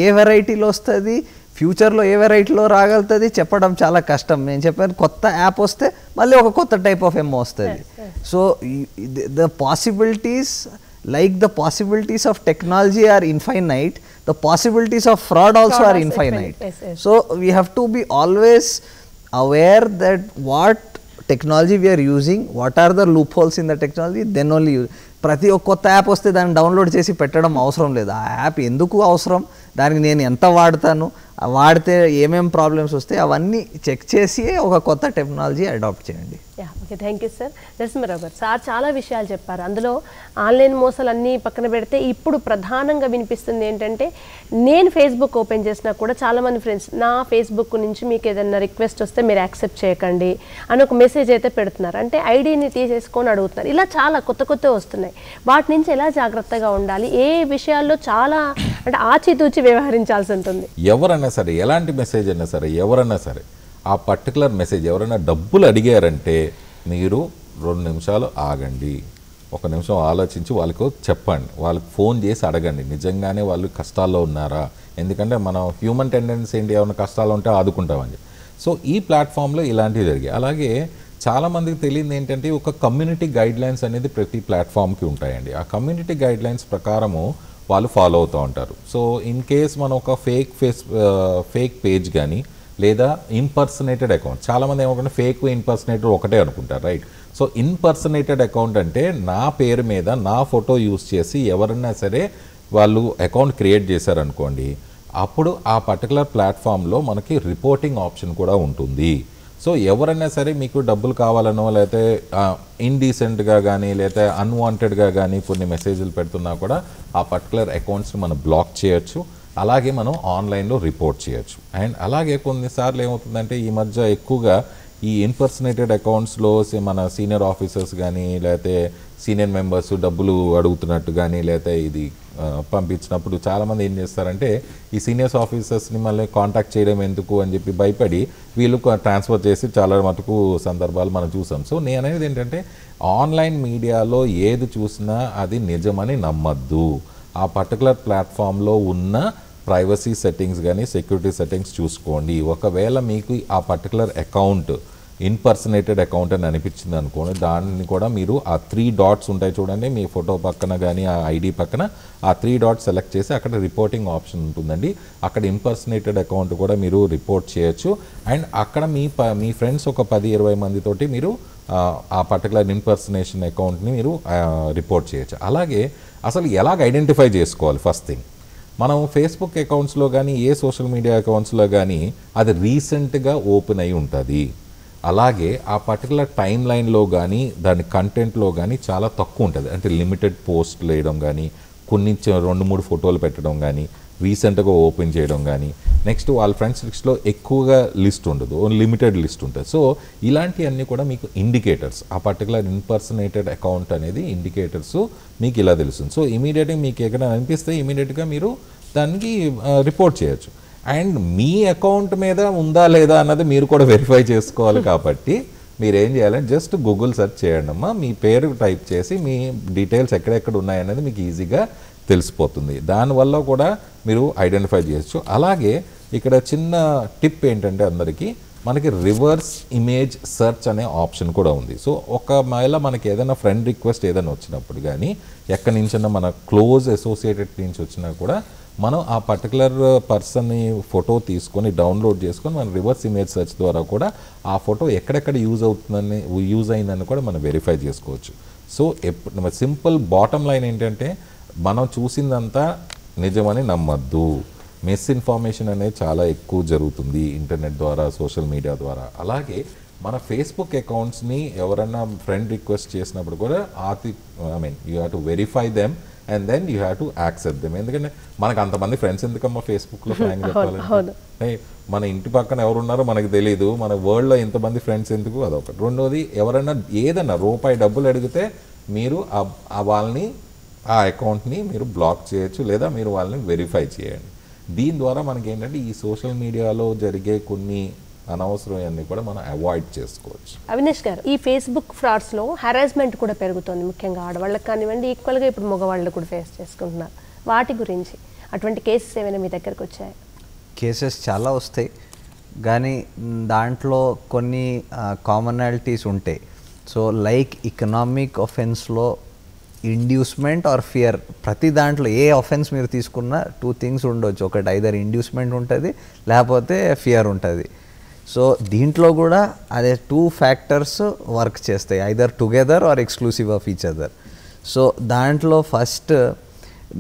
ఏ వెరైటీలో వస్తుంది ఫ్యూచర్లో ఏ వెరైటీలో రాగలుగుతుంది చెప్పడం చాలా కష్టం నేను చెప్పాను కొత్త యాప్ వస్తే మళ్ళీ ఒక కొత్త టైప్ ఆఫ్ ఎమ్ వస్తుంది so the possibilities like the possibilities of technology are infinite the possibilities of fraud also are infinite so we have to be always aware that what technology we are using what are the loopholes in the technology then only use ప్రతి ఒక్క కొత్త యాప్ వస్తే దాన్ని డౌన్లోడ్ చేసి పెట్టడం అవసరం లేదు ఆ యాప్ ఎందుకు అవసరం దానికి నేను ఎంత వాడతాను వాడితే ఏమేం ప్రాబ్లమ్స్ వస్తాయి అవన్నీ చెక్ చేసి ఒక కొత్త టెక్నాలజీ అడాప్ట్ చేయండి okay thank you sir Narasimharao sir చాలా విషయాలు చెప్పారు అందులో ఆన్లైన్ మోసాలు అన్నీ పక్కన పెడితే ఇప్పుడు ప్రధానంగా వినిపిస్తుంది ఏంటంటే నేను ఫేస్బుక్ ఓపెన్ చేసినా కూడా చాలామంది ఫ్రెండ్స్ నా ఫేస్బుక్ నుంచి మీకు ఏదైనా రిక్వెస్ట్ వస్తే మీరు యాక్సెప్ట్ చేయకండి అని ఒక మెసేజ్ అయితే పెడుతున్నారు అంటే ఐడీని తీసేసుకొని అడుగుతున్నారు ఇలా చాలా కొత్త కొత్త వస్తున్నాయి వాటి నుంచి ఎలా జాగ్రత్తగా ఉండాలి ఏ విషయాల్లో చాలా అంటే ఆచితూచి వ్యవహరించాల్సి ఉంటుంది ఎవరైనా అయినా సరే ఎలాంటి మెసేజ్ అయినా సరే ఎవరైనా సరే ఆ పర్టికులర్ మెసేజ్ ఎవరైనా డబ్బులు అడిగారంటే మీరు రెండు నిమిషాలు ఆగండి ఒక నిమిషం ఆలోచించి వాళ్ళకు చెప్పండి వాళ్ళకి ఫోన్ చేసి అడగండి నిజంగానే వాళ్ళు కష్టాల్లో ఉన్నారా ఎందుకంటే మనం హ్యూమన్ టెండెన్సీ ఏంటి ఏమైనా కష్టాలు ఉంటే ఆదుకుంటామని సో ఈ ప్లాట్ఫామ్లో ఇలాంటివి జరిగాయి అలాగే చాలామందికి తెలియదు ఏంటంటే ఒక కమ్యూనిటీ గైడ్లైన్స్ అనేది ప్రతి ప్లాట్ఫామ్కి ఉంటాయండి ఆ కమ్యూనిటీ గైడ్లైన్స్ ప్రకారము వాళ్ళు ఫాలో అవుతూ ఉంటారు సో ఇన్ కేస్ మనం ఒక ఫేక్ ఫేస్ ఫేక్ పేజ్ కానీ లేదా ఇన్పర్సనేటెడ్ అకౌంట్ చాలామంది ఏమనుకుంటే ఫేక్ ఇన్పర్సనేటెడ్ ఒకటే అనుకుంటారు రైట్ సో ఇన్పర్సనేటెడ్ అకౌంట్ అంటే నా పేరు మీద నా ఫోటో యూస్ చేసి ఎవరన్నా సరే వాళ్ళు అకౌంట్ క్రియేట్ చేశారనుకోండి అప్పుడు ఆ పర్టికులర్ ప్లాట్ఫామ్లో మనకి రిపోర్టింగ్ ఆప్షన్ కూడా ఉంటుంది సో ఎవరైనా సరే మీకు డబ్బులు కావాలనో లేకపోతే ఇండీసెంట్గా కానీ లేకపోతే అన్వాంటెడ్గా కానీ కొన్ని మెసేజ్లు పెడుతున్నా కూడా ఆ పర్టికులర్ అకౌంట్స్ని మనం బ్లాక్ చేయొచ్చు అలాగే మనం ఆన్లైన్లో రిపోర్ట్ చేయొచ్చు అండ్ అలాగే కొన్నిసార్లు ఏమవుతుందంటే ఈ మధ్య ఎక్కువగా ఈ ఇన్పర్సనేటెడ్ అకౌంట్స్లో మన సీనియర్ ఆఫీసర్స్ కానీ లేకపోతే సీనియర్ మెంబర్స్ డబ్బులు అడుగుతున్నట్టు కానీ లేకపోతే ఇది పంపించినప్పుడు చాలామంది ఏం చేస్తారంటే ఈ సీనియర్స్ ఆఫీసర్స్ని మళ్ళీ కాంటాక్ట్ చేయడం ఎందుకు అని చెప్పి భయపడి వీళ్ళు ట్రాన్స్ఫర్ చేసి చాలా మటుకు సందర్భాలు మనం చూసాం సో నేను అనేది ఏంటంటే ఆన్లైన్ మీడియాలో ఏది చూసినా అది నిజమని నమ్మద్దు ఆ పర్టికులర్ ప్లాట్ఫామ్లో ఉన్న ప్రైవసీ సెట్టింగ్స్ కానీ సెక్యూరిటీ సెట్టింగ్స్ చూసుకోండి ఒకవేళ మీకు ఆ పర్టికులర్ అకౌంట్ ఇన్పర్సనేటెడ్ అకౌంట్ అని అనిపించింది అనుకోండి దాన్ని కూడా మీరు ఆ త్రీ డాట్స్ ఉంటాయి చూడండి మీ ఫోటో పక్కన కానీ ఆ ఐడి పక్కన ఆ త్రీ డాట్స్ సెలెక్ట్ చేసి అక్కడ రిపోర్టింగ్ ఆప్షన్ ఉంటుందండి అక్కడ ఇంపర్సనేటెడ్ అకౌంట్ కూడా మీరు రిపోర్ట్ చేయొచ్చు అండ్ అక్కడ మీ మీ ఫ్రెండ్స్ ఒక పది ఇరవై మందితోటి మీరు ఆ పర్టికులర్ ఇంపర్సనేషన్ అకౌంట్ని మీరు రిపోర్ట్ చేయొచ్చు అలాగే అసలు ఎలాగ ఐడెంటిఫై చేసుకోవాలి ఫస్ట్ థింగ్ మనం ఫేస్బుక్ అకౌంట్స్లో కానీ ఏ సోషల్ మీడియా అకౌంట్స్లో కానీ అది రీసెంట్గా ఓపెన్ అయి ఉంటుంది అలాగే ఆ పర్టికులర్ టైం లైన్లో కానీ దాని కంటెంట్లో కానీ చాలా తక్కువ ఉంటుంది అంటే లిమిటెడ్ పోస్ట్ వేయడం కానీ కొన్ని రెండు మూడు ఫోటోలు పెట్టడం కానీ రీసెంట్గా ఓపెన్ చేయడం కానీ నెక్స్ట్ వాళ్ళ ఫ్రెండ్స్ లిస్ట్లో ఎక్కువగా లిస్ట్ ఉండదు లిమిటెడ్ లిస్ట్ ఉంటుంది సో ఇలాంటివన్నీ కూడా మీకు ఇండికేటర్స్ ఆ పర్టికులర్ ఇన్పర్సనేటెడ్ అకౌంట్ అనేది ఇండికేటర్స్ మీకు ఇలా తెలుస్తుంది సో ఇమీడియట్గా మీకు ఎక్కడ అనిపిస్తే ఇమీడియట్గా మీరు దానికి రిపోర్ట్ చేయొచ్చు అండ్ మీ అకౌంట్ మీద ఉందా లేదా అన్నది మీరు కూడా వెరిఫై చేసుకోవాలి కాబట్టి మీరు ఏం చేయాలంటే జస్ట్ గూగుల్ సెర్చ్ చేయండి అమ్మా మీ పేరు టైప్ చేసి మీ డీటెయిల్స్ ఎక్కడెక్కడ ఉన్నాయనేది మీకు ఈజీగా తెలిసిపోతుంది దానివల్ల కూడా మీరు ఐడెంటిఫై చేయొచ్చు అలాగే ఇక్కడ చిన్న టిప్ ఏంటంటే అందరికీ మనకి రివర్స్ ఇమేజ్ సెర్చ్ అనే ఆప్షన్ కూడా ఉంది సో ఒకవేళ మనకి ఏదైనా ఫ్రెండ్ రిక్వెస్ట్ ఏదైనా వచ్చినప్పుడు కానీ ఎక్కడి నుంచైనా మన క్లోజ్ అసోసియేటెడ్ నుంచి వచ్చినా కూడా మనం ఆ పర్టికులర్ పర్సన్ని ఫోటో తీసుకొని డౌన్లోడ్ చేసుకొని మనం రివర్స్ ఇమేజ్ సెర్చ్ ద్వారా కూడా ఆ ఫోటో ఎక్కడెక్కడ యూజ్ అవుతుందని యూజ్ అయిందని కూడా మనం వెరిఫై చేసుకోవచ్చు సో ఎప్పుడు సింపుల్ బాటమ్ లైన్ ఏంటంటే మనం చూసిందంతా నిజమని నమ్మద్దు మిస్ఇన్ఫర్మేషన్ అనేది చాలా ఎక్కువ జరుగుతుంది ఇంటర్నెట్ ద్వారా సోషల్ మీడియా ద్వారా అలాగే మన ఫేస్బుక్ అకౌంట్స్ని ఎవరన్నా ఫ్రెండ్ రిక్వెస్ట్ చేసినప్పుడు కూడా ఆతి I mean you have to verify them and then you have to accept them ఎందుకంటే మనకు అంతమంది ఫ్రెండ్స్ ఎందుకమ్మా ఫేస్బుక్లో ఫ్రాంక్ *laughs* చెప్పాలంటే మన ఇంటి పక్కన ఎవరున్నారో మనకు తెలియదు మన వరల్డ్లో ఇంతమంది ఫ్రెండ్స్ ఎందుకు అదొకటి రెండోది ఎవరైనా ఏదన్నా రూపాయి డబ్బులు అడిగితే మీరు ఆ వాళ్ళని ఆ అకౌంట్ని మీరు బ్లాక్ చేయొచ్చు లేదా మీరు వాళ్ళని వెరిఫై చేయండి దీని ద్వారా మనకి ఏంటంటే ఈ సోషల్ మీడియాలో జరిగే కొన్ని అనవసరమైన కూడా మనం అవాయిడ్ చేసుకోవచ్చు అవినేష్ గారు ఈ ఫేస్బుక్ ఫ్రాడ్స్ లో హెరాస్మెంట్ కూడా పెరుగుతుంది ముఖ్యంగా ఆడవాళ్ళకి కానివ్వండి ఈక్వల్గా ఇప్పుడు మగవాళ్ళు కూడా ఫేస్ చేసుకుంటున్నారు వాటి గురించి అటువంటి కేసెస్ ఏమైనా మీ దగ్గరకు వచ్చాయి కేసెస్ చాలా వస్తాయి కానీ దాంట్లో కొన్ని కామనాలిటీస్ ఉంటాయి సో లైక్ ఇకనామిక్ ఒఫెన్స్లో ఇండ్యూస్మెంట్ ఆర్ ఫియర్ ప్రతి దాంట్లో ఏ ఆఫెన్స్ మీరు తీసుకున్నా టూ థింగ్స్ ఉండొచ్చు ఒకటి ఐదర్ ఇండ్యూస్మెంట్ ఉంటుంది లేకపోతే ఫియర్ ఉంటుంది సో దీంట్లో కూడా అదే టూ ఫ్యాక్టర్స్ వర్క్ చేస్తాయి either together or exclusive of each other so దాంట్లో ఫస్ట్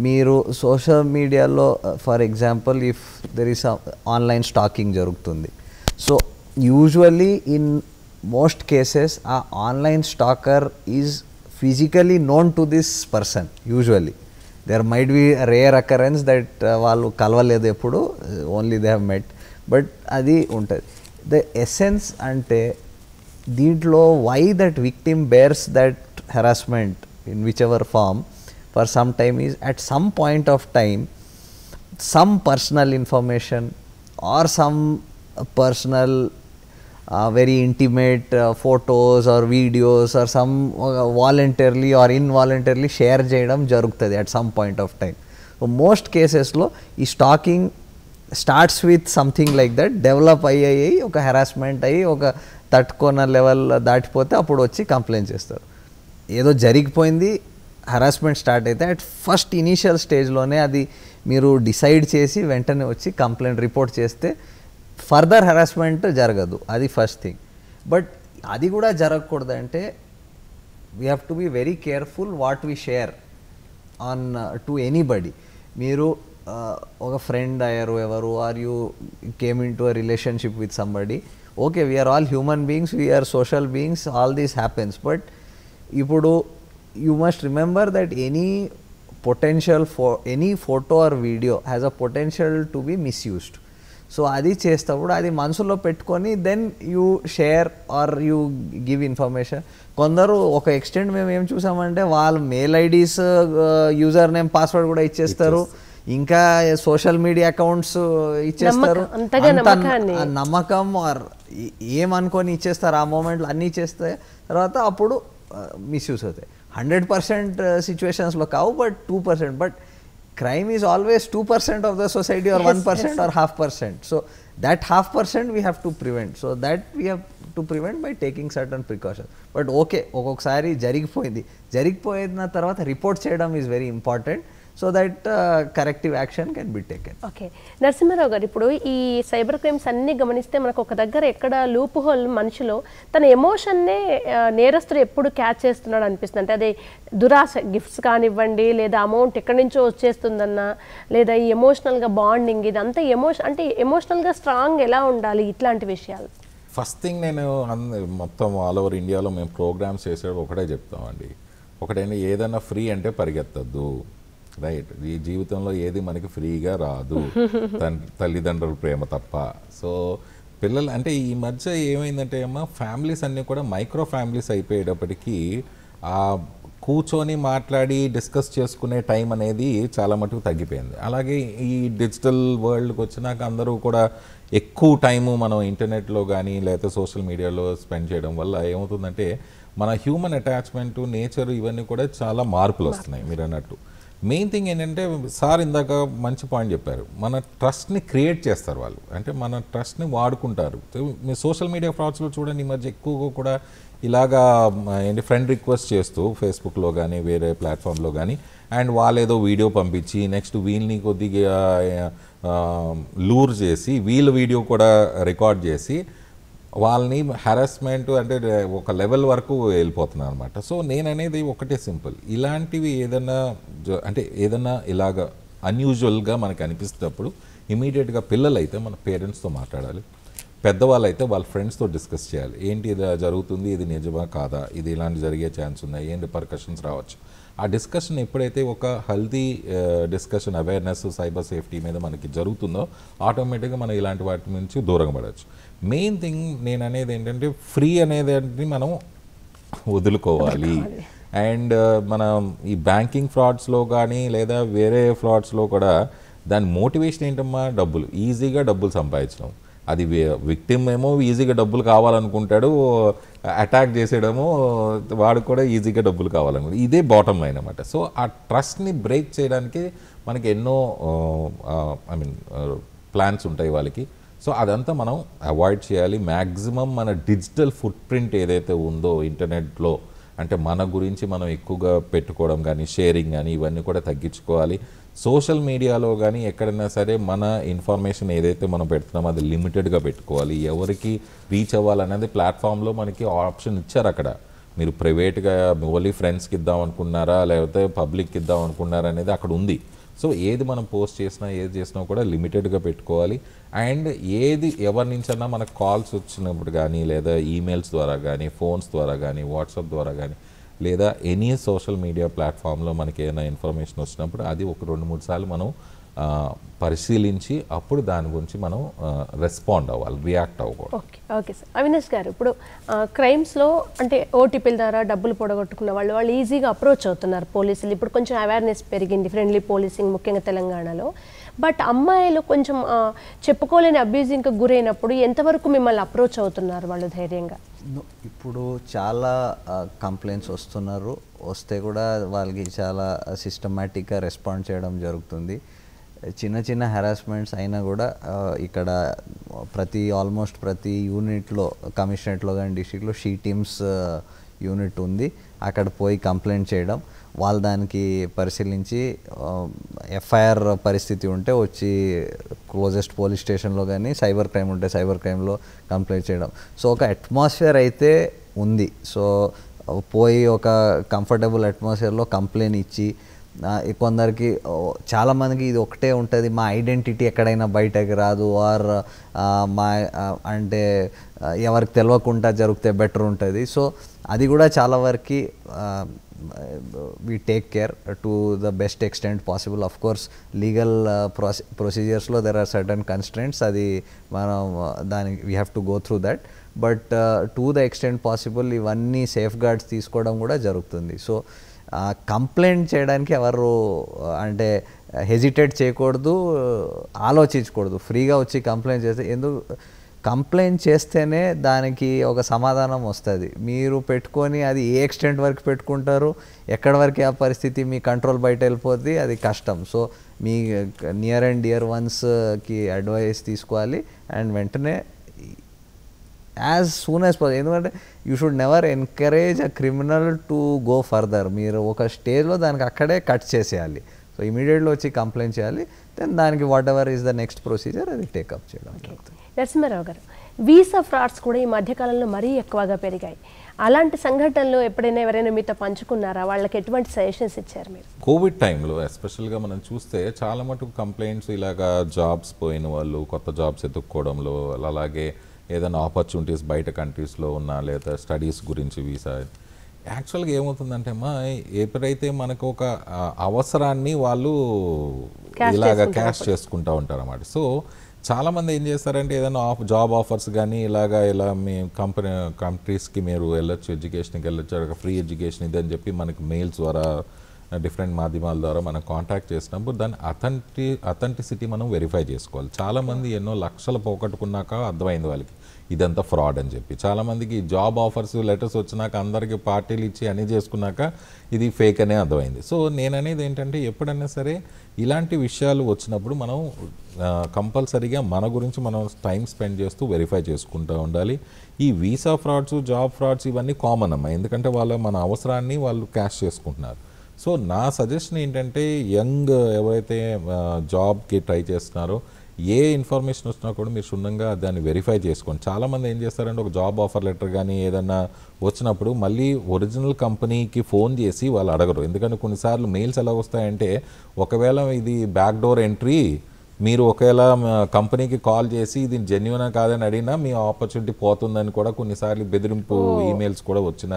మీరు సోషల్ మీడియాలో for example if there is online stalking జరుగుతుంది so usually in most cases ఆ online stalker is physically known to this person usually there might be rare occurrence that వాళ్ళు కలవలేదు ఎప్పుడు only they have met but అది ఉంటుంది the essence and ante deedlo why that victim bears that harassment in whichever form for some time is at some point of time some personal information or some uh, personal uh, very intimate uh, photos or videos or some voluntarily or involuntarily share jayadam jarugtadi at some point of time. So, most cases lo is stalking starts with something like that develop అయ్యి ఒక హెరాస్మెంట్ అయ్యి ఒక తట్టుకోన లెవెల్ దాటిపోతే అప్పుడు వచ్చి కంప్లైంట్ చేస్తారు ఏదో జరిగిపోయింది హెరాస్మెంట్ స్టార్ట్ అయితే అట్ ఫస్ట్ ఇనీషియల్ స్టేజ్లోనే అది మీరు డిసైడ్ చేసి వెంటనే వచ్చి కంప్లైంట్ రిపోర్ట్ చేస్తే ఫర్దర్ హెరాస్మెంట్ జరగదు అది ఫస్ట్ థింగ్ బట్ అది కూడా జరగకూడదు అంటే we have to be very careful what we share on to anybody మీరు ఒక ఫ్రెండ్ అయ్యారు ఎవరు or you came into a relationship with somebody okay we're all human beings we're social beings all these happens but ఇప్పుడు you must remember that any potential ఫో any photo or video has a potential to be misused so అది చేసేటప్పుడు అది మనసులో పెట్టుకొని then you share or you give information కొందరు ఒక ఎక్స్టెంట్ మేము ఏం చూసామంటే వాళ్ళ mail IDs user name password కూడా ఇచ్చేస్తారు ఇంకా సోషల్ మీడియా అకౌంట్స్ ఇచ్చేస్తారు నమ్మకం ఏమనుకొని ఇచ్చేస్తారు ఆ మూమెంట్లో అన్నీ ఇచ్చేస్తే తర్వాత అప్పుడు మిస్యూస్ అవుతాయి హండ్రెడ్ పర్సెంట్ సిచ్యువేషన్స్లో కావు but two percent but crime is always two percent of the society or one percent or half percent so that half percent we have to prevent so that we have to prevent by taking certain precautions but okay ఒక్కొక్కసారి జరిగిపోయింది జరిగిపోయిన తర్వాత రిపోర్ట్ చేయడం is very important so that corrective action can be take okay Narasimharao garu ఇప్పుడు ఈ సైబర్ క్రైమ్స్ అన్నీ గమనిస్తే మనకు ఒక దగ్గర ఎక్కడ లూప్ హోల్ మనిషిలో తన ఎమోషన్నే నేరస్తుడు ఎప్పుడు క్యాచ్ చేస్తున్నాడు అనిపిస్తుంది అంటే అది దురాశ గిఫ్ట్స్ కానివ్వండి లేదా అమౌంట్ ఎక్కడి నుంచో వచ్చేస్తుందన్న లేదా ఈ ఎమోషనల్గా బాండింగ్ ఇది అంతా ఎమోషన్ అంటే ఎమోషనల్గా స్ట్రాంగ్ ఎలా ఉండాలి ఇట్లాంటి విషయాలు ఫస్ట్ థింగ్ నేను మొత్తం ఆల్ ఓవర్ ఇండియాలో మేము ప్రోగ్రామ్స్ చేసేటప్పుడు ఒకటే చెప్తామండి ఒకటైనా ఏదైనా ఫ్రీ అంటే పరిగెత్తద్దు రైట్ ఈ జీవితంలో ఏది మనకి ఫ్రీగా రాదు తల్లిదండ్రుల ప్రేమ తప్ప సో పిల్లలు అంటే ఈ మధ్య ఏమైందంటే అమ్మ ఫ్యామిలీస్ అన్నీ కూడా మైక్రో ఫ్యామిలీస్ అయిపోయేటప్పటికీ ఆ కూర్చొని మాట్లాడి డిస్కస్ చేసుకునే టైం అనేది చాలా మటుకు తగ్గిపోయింది అలాగే ఈ డిజిటల్ వరల్డ్కి వచ్చినాక అందరూ కూడా ఎక్కువ టైము మనం ఇంటర్నెట్లో కానీ లేకపోతే సోషల్ మీడియాలో స్పెండ్ చేయడం వల్ల ఏమవుతుందంటే మన హ్యూమన్ అటాచ్మెంట్ నేచర్ ఇవన్నీ కూడా చాలా మార్పులు వస్తున్నాయి మీరు అన్నట్టు మెయిన్ థింగ్ ఏంటంటే సార్ ఇందాక మంచి పాయింట్ చెప్పారు మన ట్రస్ట్ని క్రియేట్ చేస్తారు వాళ్ళు అంటే మన ట్రస్ట్ని వాడుకుంటారు మీ సోషల్ మీడియా ఫ్రాడ్స్లో చూడండి ఈ మధ్య ఎక్కువగా కూడా ఇలాగా ఏంటి ఫ్రెండ్ రిక్వెస్ట్ చేస్తూ ఫేస్బుక్లో కానీ వేరే ప్లాట్ఫామ్లో కానీ అండ్ వాళ్ళు ఏదో వీడియో పంపించి నెక్స్ట్ వీళ్ళని కొద్దిగా లూర్ చేసి వీళ్ళ వీడియో కూడా రికార్డ్ చేసి వాళ్ళని హెరాస్మెంట్ అంటే ఒక లెవెల్ వరకు వెళ్ళిపోతున్నారు అనమాట సో అనేది ఒకటే సింపుల్ ఇలాంటివి ఏదైనా అంటే ఏదైనా ఇలాగ అన్యూజువల్గా మనకు అనిపిస్తున్నప్పుడు ఇమీడియట్గా పిల్లలైతే మన పేరెంట్స్తో మాట్లాడాలి పెద్దవాళ్ళు అయితే వాళ్ళ ఫ్రెండ్స్తో డిస్కస్ చేయాలి ఏంటి ఇది జరుగుతుంది ఇది నిజమా కాదా ఇది ఇలాంటి జరిగే ఛాన్స్ ఉన్నాయి ఏంటి పర్కషన్స్ రావచ్చు ఆ డిస్కషన్ ఎప్పుడైతే ఒక healthy discussion awareness cyber safety మీద మనకి జరుగుతుందో ఆటోమేటిక్గా మనం ఇలాంటి వాటి నుంచి దూరం పడవచ్చు మెయిన్ థింగ్ నేను అనేది ఏంటంటే ఫ్రీ అనేది అంటే మనం వదులుకోవాలి అండ్ uh, మన ఈ బ్యాంకింగ్ ఫ్రాడ్స్లో కానీ లేదా వేరే ఫ్రాడ్స్లో కూడా దాని మోటివేషన్ ఏంటమ్మా డబ్బులు ఈజీగా డబ్బులు సంపాదించడం అది విక్టిమ్ ఏమో ఈజీగా డబ్బులు కావాలనుకుంటాడు అటాక్ చేసేయడము వాడు కూడా ఈజీగా డబ్బులు కావాలనుకుంటాడు ఇదే బాటమ్ లైన్ అనమాట సో ఆ ట్రస్ట్ని బ్రేక్ చేయడానికి మనకి ఎన్నో I uh, mean uh, plans ఉంటాయి వాళ్ళకి సో అదంతా మనం అవాయిడ్ చేయాలి మ్యాక్సిమం మన డిజిటల్ ఫుట్ ప్రింట్ ఏదైతే ఉందో ఇంటర్నెట్లో అంటే మన గురించి మనం ఎక్కువగా పెట్టుకోవడం కానీ షేరింగ్ కానీ ఇవన్నీ కూడా తగ్గించుకోవాలి సోషల్ మీడియాలో కానీ ఎక్కడైనా సరే మన ఇన్ఫర్మేషన్ ఏదైతే మనం పెడుతున్నామో అది లిమిటెడ్గా పెట్టుకోవాలి ఎవరికి రీచ్ అవ్వాలనేది ప్లాట్ఫామ్లో మనకి ఆప్షన్ ఇచ్చారు అక్కడ మీరు ప్రైవేట్గా ఓన్లీ ఫ్రెండ్స్కి ఇద్దాం అనుకున్నారా లేకపోతే పబ్లిక్కి ఇద్దాం అనుకున్నారా అనేది అక్కడ ఉంది సో ఏది మనం పోస్ట్ చేసినా ఏది చేసినా కూడా లిమిటెడ్గా పెట్టుకోవాలి అండ్ ఏది ఎవరి నుంచైనా మనకు కాల్స్ వచ్చినప్పుడు కానీ లేదా ఈమెయిల్స్ ద్వారా కానీ ఫోన్స్ ద్వారా కానీ వాట్సాప్ ద్వారా కానీ లేదా ఎనీ సోషల్ మీడియా ప్లాట్ఫామ్లో మనకి ఏదైనా ఇన్ఫర్మేషన్ వచ్చినప్పుడు అది ఒక రెండు మూడు సార్లు మనం పరిశీలించి అప్పుడు దాని గురించి మనం రెస్పాండ్ అవ్వాలి రియాక్ట్ అవ్వకూడదు ఓకే ఓకే సార్ అవినాష్ గారు ఇప్పుడు క్రైమ్స్లో అంటే ఓటీపీల ద్వారా డబ్బులు పొడగొట్టుకున్న వాళ్ళు వాళ్ళు ఈజీగా అప్రోచ్ అవుతున్నారు పోలీసులు ఇప్పుడు కొంచెం అవేర్నెస్ పెరిగింది ఫ్రెండ్లీ పోలీసింగ్ ముఖ్యంగా తెలంగాణలో బట్ అమ్మాయిలు కొంచెం చెప్పుకోలేని అబ్యూజింగ్కి గురైనప్పుడు ఎంతవరకు మిమ్మల్ని అప్రోచ్ అవుతున్నారు వాళ్ళు ధైర్యంగా ఇప్పుడు చాలా కంప్లైంట్స్ వస్తున్నారు వస్తే కూడా వాళ్ళకి చాలా సిస్టమేటిక్గా రెస్పాండ్ చేయడం జరుగుతుంది చిన్న చిన్న హెరాస్మెంట్స్ అయినా కూడా ఇక్కడ ప్రతి ఆల్మోస్ట్ ప్రతి యూనిట్లో కమిషనరేట్లో కానీ డిస్టిక్లో షీ టీమ్స్ యూనిట్ ఉంది అక్కడ పోయి కంప్లైంట్ చేయడం వాళ్ళు దానికి పరిశీలించి ఎఫ్ఐఆర్ పరిస్థితి ఉంటే వచ్చి క్లోజెస్ట్ పోలీస్ స్టేషన్లో కానీ సైబర్ క్రైమ్ ఉంటే సైబర్ క్రైమ్లో కంప్లైంట్ చేయడం సో ఒక అట్మాస్ఫియర్ అయితే ఉంది సో పోయి ఒక కంఫర్టబుల్ అట్మాస్ఫియర్లో కంప్లైంట్ ఇచ్చి కొందరికి చాలామందికి ఇది ఒకటే ఉంటుంది మా ఐడెంటిటీ ఎక్కడైనా బయటకి రాదు ఆర్ మా అంటే ఎవరికి తెలియకుండా జరిగితే బెటర్ ఉంటుంది సో అది కూడా చాలా వరకు we take care to the best extent possible. Of course, legal procedures lo there are certain constraints adi మనం దాని we have to go through that. But to the extent possible ఇవన్నీ సేఫ్ గార్డ్స్ తీసుకోవడం కూడా జరుగుతుంది సో కంప్లైంట్ చేయడానికి ఎవరు అంటే హెజిటేట్ చేయకూడదు ఆలోచించకూడదు ఫ్రీగా వచ్చి కంప్లైంట్ చేస్తే ఎందుకు కంప్లైంట్ చేస్తేనే దానికి ఒక సమాధానం వస్తుంది మీరు పెట్టుకొని అది ఏ ఎక్స్టెంట్ వరకు పెట్టుకుంటారు ఎక్కడ వరకు ఆ పరిస్థితి మీ కంట్రోల్ బయట వెళ్ళిపోద్ది అది కష్టం సో మీ నియర్ అండ్ డియర్ వన్స్కి అడ్వైస్ తీసుకోవాలి అండ్ వెంటనే యాజ్ సూన్ యాజ్ పాసిబుల్ ఎందుకంటే you should never encourage a criminal to go further మీరు ఒక స్టేజ్లో దానికి అక్కడే కట్ చేసేయాలి సో ఇమీడియట్లో వచ్చి కంప్లైంట్ చేయాలి దెన్ దానికి whatever is the next procedure అది టేకప్ చేయడం జరుగుతుంది నరసింహారావు గారు వీసా ఫ్రాడ్స్ కూడా ఈ మధ్యకాలంలో మరీ ఎక్కువగా పెరిగాయి అలాంటి సంఘటనలు ఎప్పుడైనా ఎవరైనా మీతో పంచుకున్నారా వాళ్ళకి ఎటువంటి సజెషన్స్ ఇచ్చారు మీరు కోవిడ్ టైంలో ఎస్పెషల్గా మనం చూస్తే చాలా మటుకు కంప్లైంట్స్ ఇలాగా జాబ్స్ పోయిన వాళ్ళు కొత్త జాబ్స్ ఎదుక్కోవడంలో అలాగే ఏదైనా ఆపర్చునిటీస్ బయట కంట్రీస్లో ఉన్నా లేదా స్టడీస్ గురించి వీసా యాక్చువల్గా ఏమవుతుందంటే అమ్మా ఎప్పుడైతే మనకు ఒక అవసరాన్ని వాళ్ళు ఇలాగ క్యాష్ చేసుకుంటూ ఉంటారు అన్నమాట సో చాలామంది ఏం చేస్తారంటే ఏదైనా ఆఫ్ జాబ్ ఆఫర్స్ కానీ ఇలాగా ఇలా మీ కంపెనీ కంట్రీస్కి మీరు వెళ్ళొచ్చు ఎడ్యుకేషన్కి వెళ్ళొచ్చు ఫ్రీ ఎడ్యుకేషన్ ఇదని చెప్పి మనకి మెయిల్స్ ద్వారా డిఫరెంట్ మాధ్యమాల ద్వారా మనం కాంటాక్ట్ చేసినప్పుడు దాని అథెంటి అథెంటిసిటీ మనం వెరిఫై చేసుకోవాలి చాలామంది ఎన్నో లక్షలు పోగొట్టుకున్నాక అర్థమైంది వాళ్ళకి ఇదంతా ఫ్రాడ్ అని చెప్పి చాలామందికి జాబ్ ఆఫర్స్ లెటర్స్ వచ్చినాక అందరికీ పార్టీలు ఇచ్చి అన్ని చేసుకున్నాక ఇది ఫేక్ అనే అర్థమైంది సో నేననేది ఏంటంటే ఎప్పుడైనా సరే ఇలాంటి విషయాలు వచ్చినప్పుడు మనం కంపల్సరీగా మన గురించి మనం టైం స్పెండ్ చేస్తూ వెరిఫై చేసుకుంటూ ఉండాలి ఈ వీసా ఫ్రాడ్స్ జాబ్ ఫ్రాడ్స్ ఇవన్నీ కామన్ అమ్మా ఎందుకంటే వాళ్ళ మన అవసరాన్ని వాళ్ళు క్యాష్ చేసుకుంటున్నారు సో నా సజెషన్ ఏంటంటే యంగ్ ఎవరైతే జాబ్కి ట్రై చేస్తున్నారో ఏ ఇన్ఫర్మేషన్ వచ్చినా కూడా మీరు క్షుణ్ణంగా దాన్ని వెరిఫై చేసుకోండి చాలామంది ఏం చేస్తారంటే ఒక జాబ్ ఆఫర్ లెటర్ కానీ ఏదన్నా వచ్చినప్పుడు మళ్ళీ ఒరిజినల్ కంపెనీకి ఫోన్ చేసి వాళ్ళు అడగరు ఎందుకంటే కొన్నిసార్లు మెయిల్స్ ఎలా వస్తాయంటే ఒకవేళ ఇది బ్యాక్ డోర్ ఎంట్రీ మీరు ఒకవేళ కంపెనీకి కాల్ చేసి ఇది జెన్యునా కాదని అడిగినా మీ ఆపర్చునిటీ పోతుందని కూడా కొన్నిసార్లు బెదిరింపు ఈమెయిల్స్ కూడా వచ్చిన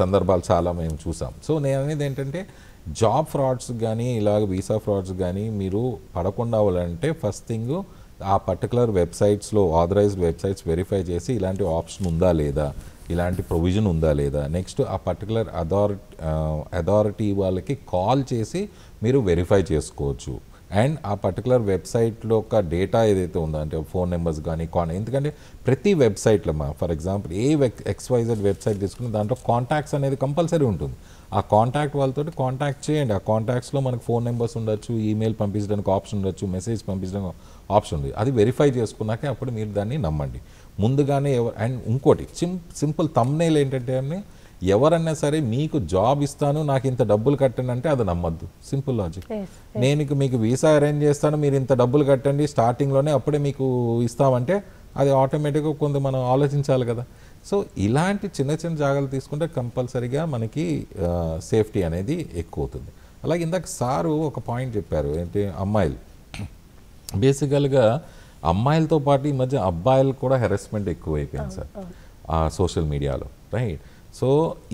సందర్భాలు చాలా మేము చూసాం సో నేను అనేది ఏంటంటే జాబ్ ఫ్రాడ్స్ కానీ ఇలాగ వీసా ఫ్రాడ్స్ కానీ మీరు పడకుండా అవ్వాలంటే ఫస్ట్ థింగ్ ఆ పర్టికులర్ వెబ్సైట్స్లో ఆథరైజ్డ్ వెబ్సైట్స్ వెరిఫై చేసి ఇలాంటి ఆప్షన్ ఉందా లేదా ఇలాంటి ప్రొవిజన్ ఉందా లేదా నెక్స్ట్ ఆ పర్టికులర్ అథారిటీ అథారిటీ వాళ్ళకి కాల్ చేసి మీరు వెరిఫై చేసుకోవచ్చు అండ్ ఆ పర్టికులర్ వెబ్సైట్లో ఒక డేటా ఏదైతే ఉందో అంటే ఫోన్ నెంబర్స్ కానీ కాన్ ఎందుకంటే ప్రతి వెబ్సైట్లో మా ఫర్ ఎగ్జాంపుల్ ఏ ఎక్స్వైజెడ్ వెబ్సైట్ తీసుకున్న దాంట్లో కాంటాక్ట్స్ అనేది కంపల్సరీ ఉంటుంది ఆ కాంటాక్ట్ వాళ్ళతో కాంటాక్ట్ చేయండి ఆ కాంటాక్ట్స్లో మనకు ఫోన్ నెంబర్స్ ఉండొచ్చు ఈమెయిల్ పంపించడానికి ఆప్షన్ ఉండొచ్చు మెసేజ్ పంపించడానికి ఆప్షన్ ఉంది అది వెరిఫై చేసుకున్నాకే అప్పుడు మీరు దాన్ని నమ్మండి ముందుగానే ఎవరు అండ్ ఇంకోటి సింపుల్ తమ్నేల్ ఏంటంటే ఎవరన్నా సరే మీకు జాబ్ ఇస్తాను నాకు ఇంత డబ్బులు కట్టండి అంటే అది నమ్మద్దు సింపుల్ లాజిక్ నేను మీకు వీసా అరేంజ్ చేస్తాను మీరు ఇంత డబ్బులు కట్టండి స్టార్టింగ్లోనే అప్పుడే మీకు ఇస్తామంటే అది ఆటోమేటిక్గా కొంత మనం ఆలోచించాలి కదా సో ఇలాంటి చిన్న చిన్న జాగ్రత్తలు తీసుకుంటే కంపల్సరీగా మనకి సేఫ్టీ అనేది ఎక్కువ అవుతుంది అలాగే ఇందాక సారు ఒక పాయింట్ చెప్పారు ఏంటి అమ్మాయిలు బేసికల్గా అమ్మాయిలతో పాటు ఈ మధ్య అబ్బాయిలు కూడా హెరస్మెంట్ ఎక్కువైపోయింది సార్ ఆ సోషల్ మీడియాలో రైట్ సో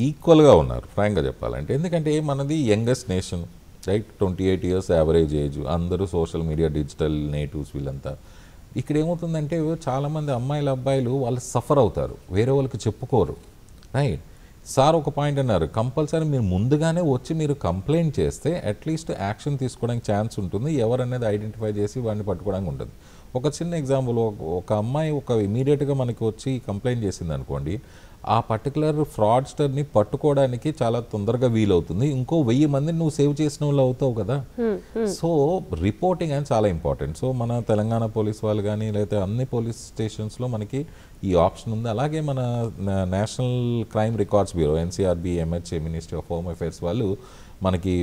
ఈక్వల్గా ఉన్నారు ఫ్రాంక్గా చెప్పాలంటే ఎందుకంటే మనది youngest nation right twenty eight years average age అందరూ సోషల్ మీడియా డిజిటల్ నేటివ్స్ వీళ్ళంతా ఇక్కడ ఏమవుతుందంటే చాలామంది అమ్మాయిల అబ్బాయిలు వాళ్ళు సఫర్ అవుతారు వేరే వాళ్ళకి చెప్పుకోరు రైట్ సార్ ఒక పాయింట్ అన్నారు కంపల్సరీ మీరు ముందుగానే వచ్చి మీరు కంప్లైంట్ చేస్తే అట్లీస్ట్ యాక్షన్ తీసుకోవడానికి ఛాన్స్ ఉంటుంది ఎవరనేది ఐడెంటిఫై చేసి వాడిని పట్టుకోవడానికి ఉంటుంది ఒక చిన్న ఎగ్జాంపుల్ ఒక అమ్మాయి ఒక ఇమీడియట్గా మనకి వచ్చి కంప్లైంట్ చేసింది అనుకోండి ఆ పర్టికులర్ ఫ్రాడ్స్టర్ని పట్టుకోవడానికి చాలా తొందరగా వీలవుతుంది ఇంకో వెయ్యి మందిని నువ్వు సేవ్ చేసిన వాళ్ళు అవుతావు కదా సో రిపోర్టింగ్ అని చాలా ఇంపార్టెంట్ సో మన తెలంగాణ పోలీస్ వాళ్ళు కానీ లేకపోతే అన్ని పోలీస్ స్టేషన్స్లో మనకి ఈ ఆప్షన్ ఉంది అలాగే మన national crime records bureau NCRB MHA ministry of home affairs వాళ్ళు మనకి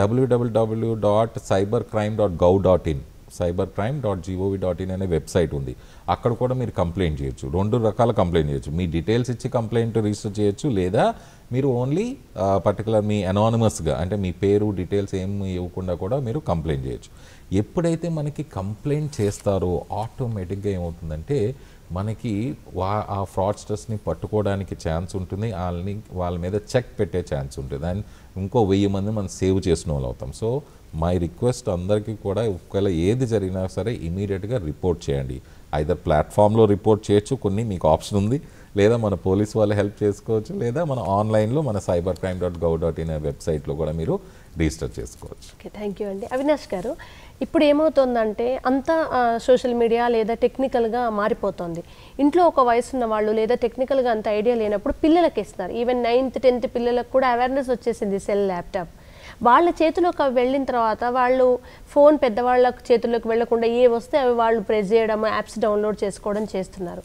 WWW dot cyber crime dot gov dot in cyber crime dot GOV dot in అనే వెబ్సైట్ ఉంది అక్కడ కూడా మీరు కంప్లైంట్ చేయొచ్చు రెండు రకాల కంప్లైంట్ చేయొచ్చు మీ డీటెయిల్స్ ఇచ్చి కంప్లైంట్ రిజిస్టర్ చేయొచ్చు లేదా మీరు ఓన్లీ పర్టికులర్ మీ అనానమస్గా అంటే మీ పేరు డీటెయిల్స్ ఏం ఇవ్వకుండా కూడా మీరు కంప్లైంట్ చేయొచ్చు ఎప్పుడైతే మనకి కంప్లైంట్ చేస్తారో ఆటోమేటిక్గా ఏమవుతుందంటే మనకి వా ఆ ఫ్రాడ్స్టర్స్ని పట్టుకోవడానికి ఛాన్స్ ఉంటుంది వాళ్ళని వాళ్ళ మీద చెక్ పెట్టే ఛాన్స్ ఉంటుంది అండ్ ఇంకో వెయ్యి మంది మనం సేవ్ చేసిన వాళ్ళు అవుతాం సో మై రిక్వెస్ట్ అందరికీ కూడా ఒకవేళ ఏది జరిగినా సరే ఇమీడియట్గా రిపోర్ట్ చేయండి ఐదర్ ప్లాట్ఫామ్లో రిపోర్ట్ చేయొచ్చు కొన్ని మీకు ఆప్షన్ ఉంది లేదా మన పోలీస్ వాళ్ళు హెల్ప్ చేసుకోవచ్చు లేదా మన ఆన్లైన్లో మన cyber crime dot gov dot in వెబ్సైట్లో కూడా మీరు రిజిస్టర్ చేసుకోవచ్చు ఓకే థ్యాంక్ యూ అండి అవినాష్ గారు ఇప్పుడు ఏమవుతుందంటే అంతా సోషల్ మీడియా లేదా టెక్నికల్గా మారిపోతుంది ఇంట్లో ఒక వయసు ఉన్న వాళ్ళు లేదా టెక్నికల్గా అంత ఐడియా లేనప్పుడు పిల్లలకి ఇస్తారు ఈవెన్ నైన్త్ టెన్త్ పిల్లలకు కూడా అవేర్నెస్ వచ్చేసింది సెల్ ల్యాప్టాప్ వాళ్ళ చేతిలోకి అవి వెళ్ళిన తర్వాత వాళ్ళు ఫోన్ పెద్దవాళ్ళ చేతుల్లోకి వెళ్లకుండా ఏ వస్తే అవి వాళ్ళు ప్రెస్ చేయడం యాప్స్ డౌన్లోడ్ చేసుకోవడం చేస్తున్నారు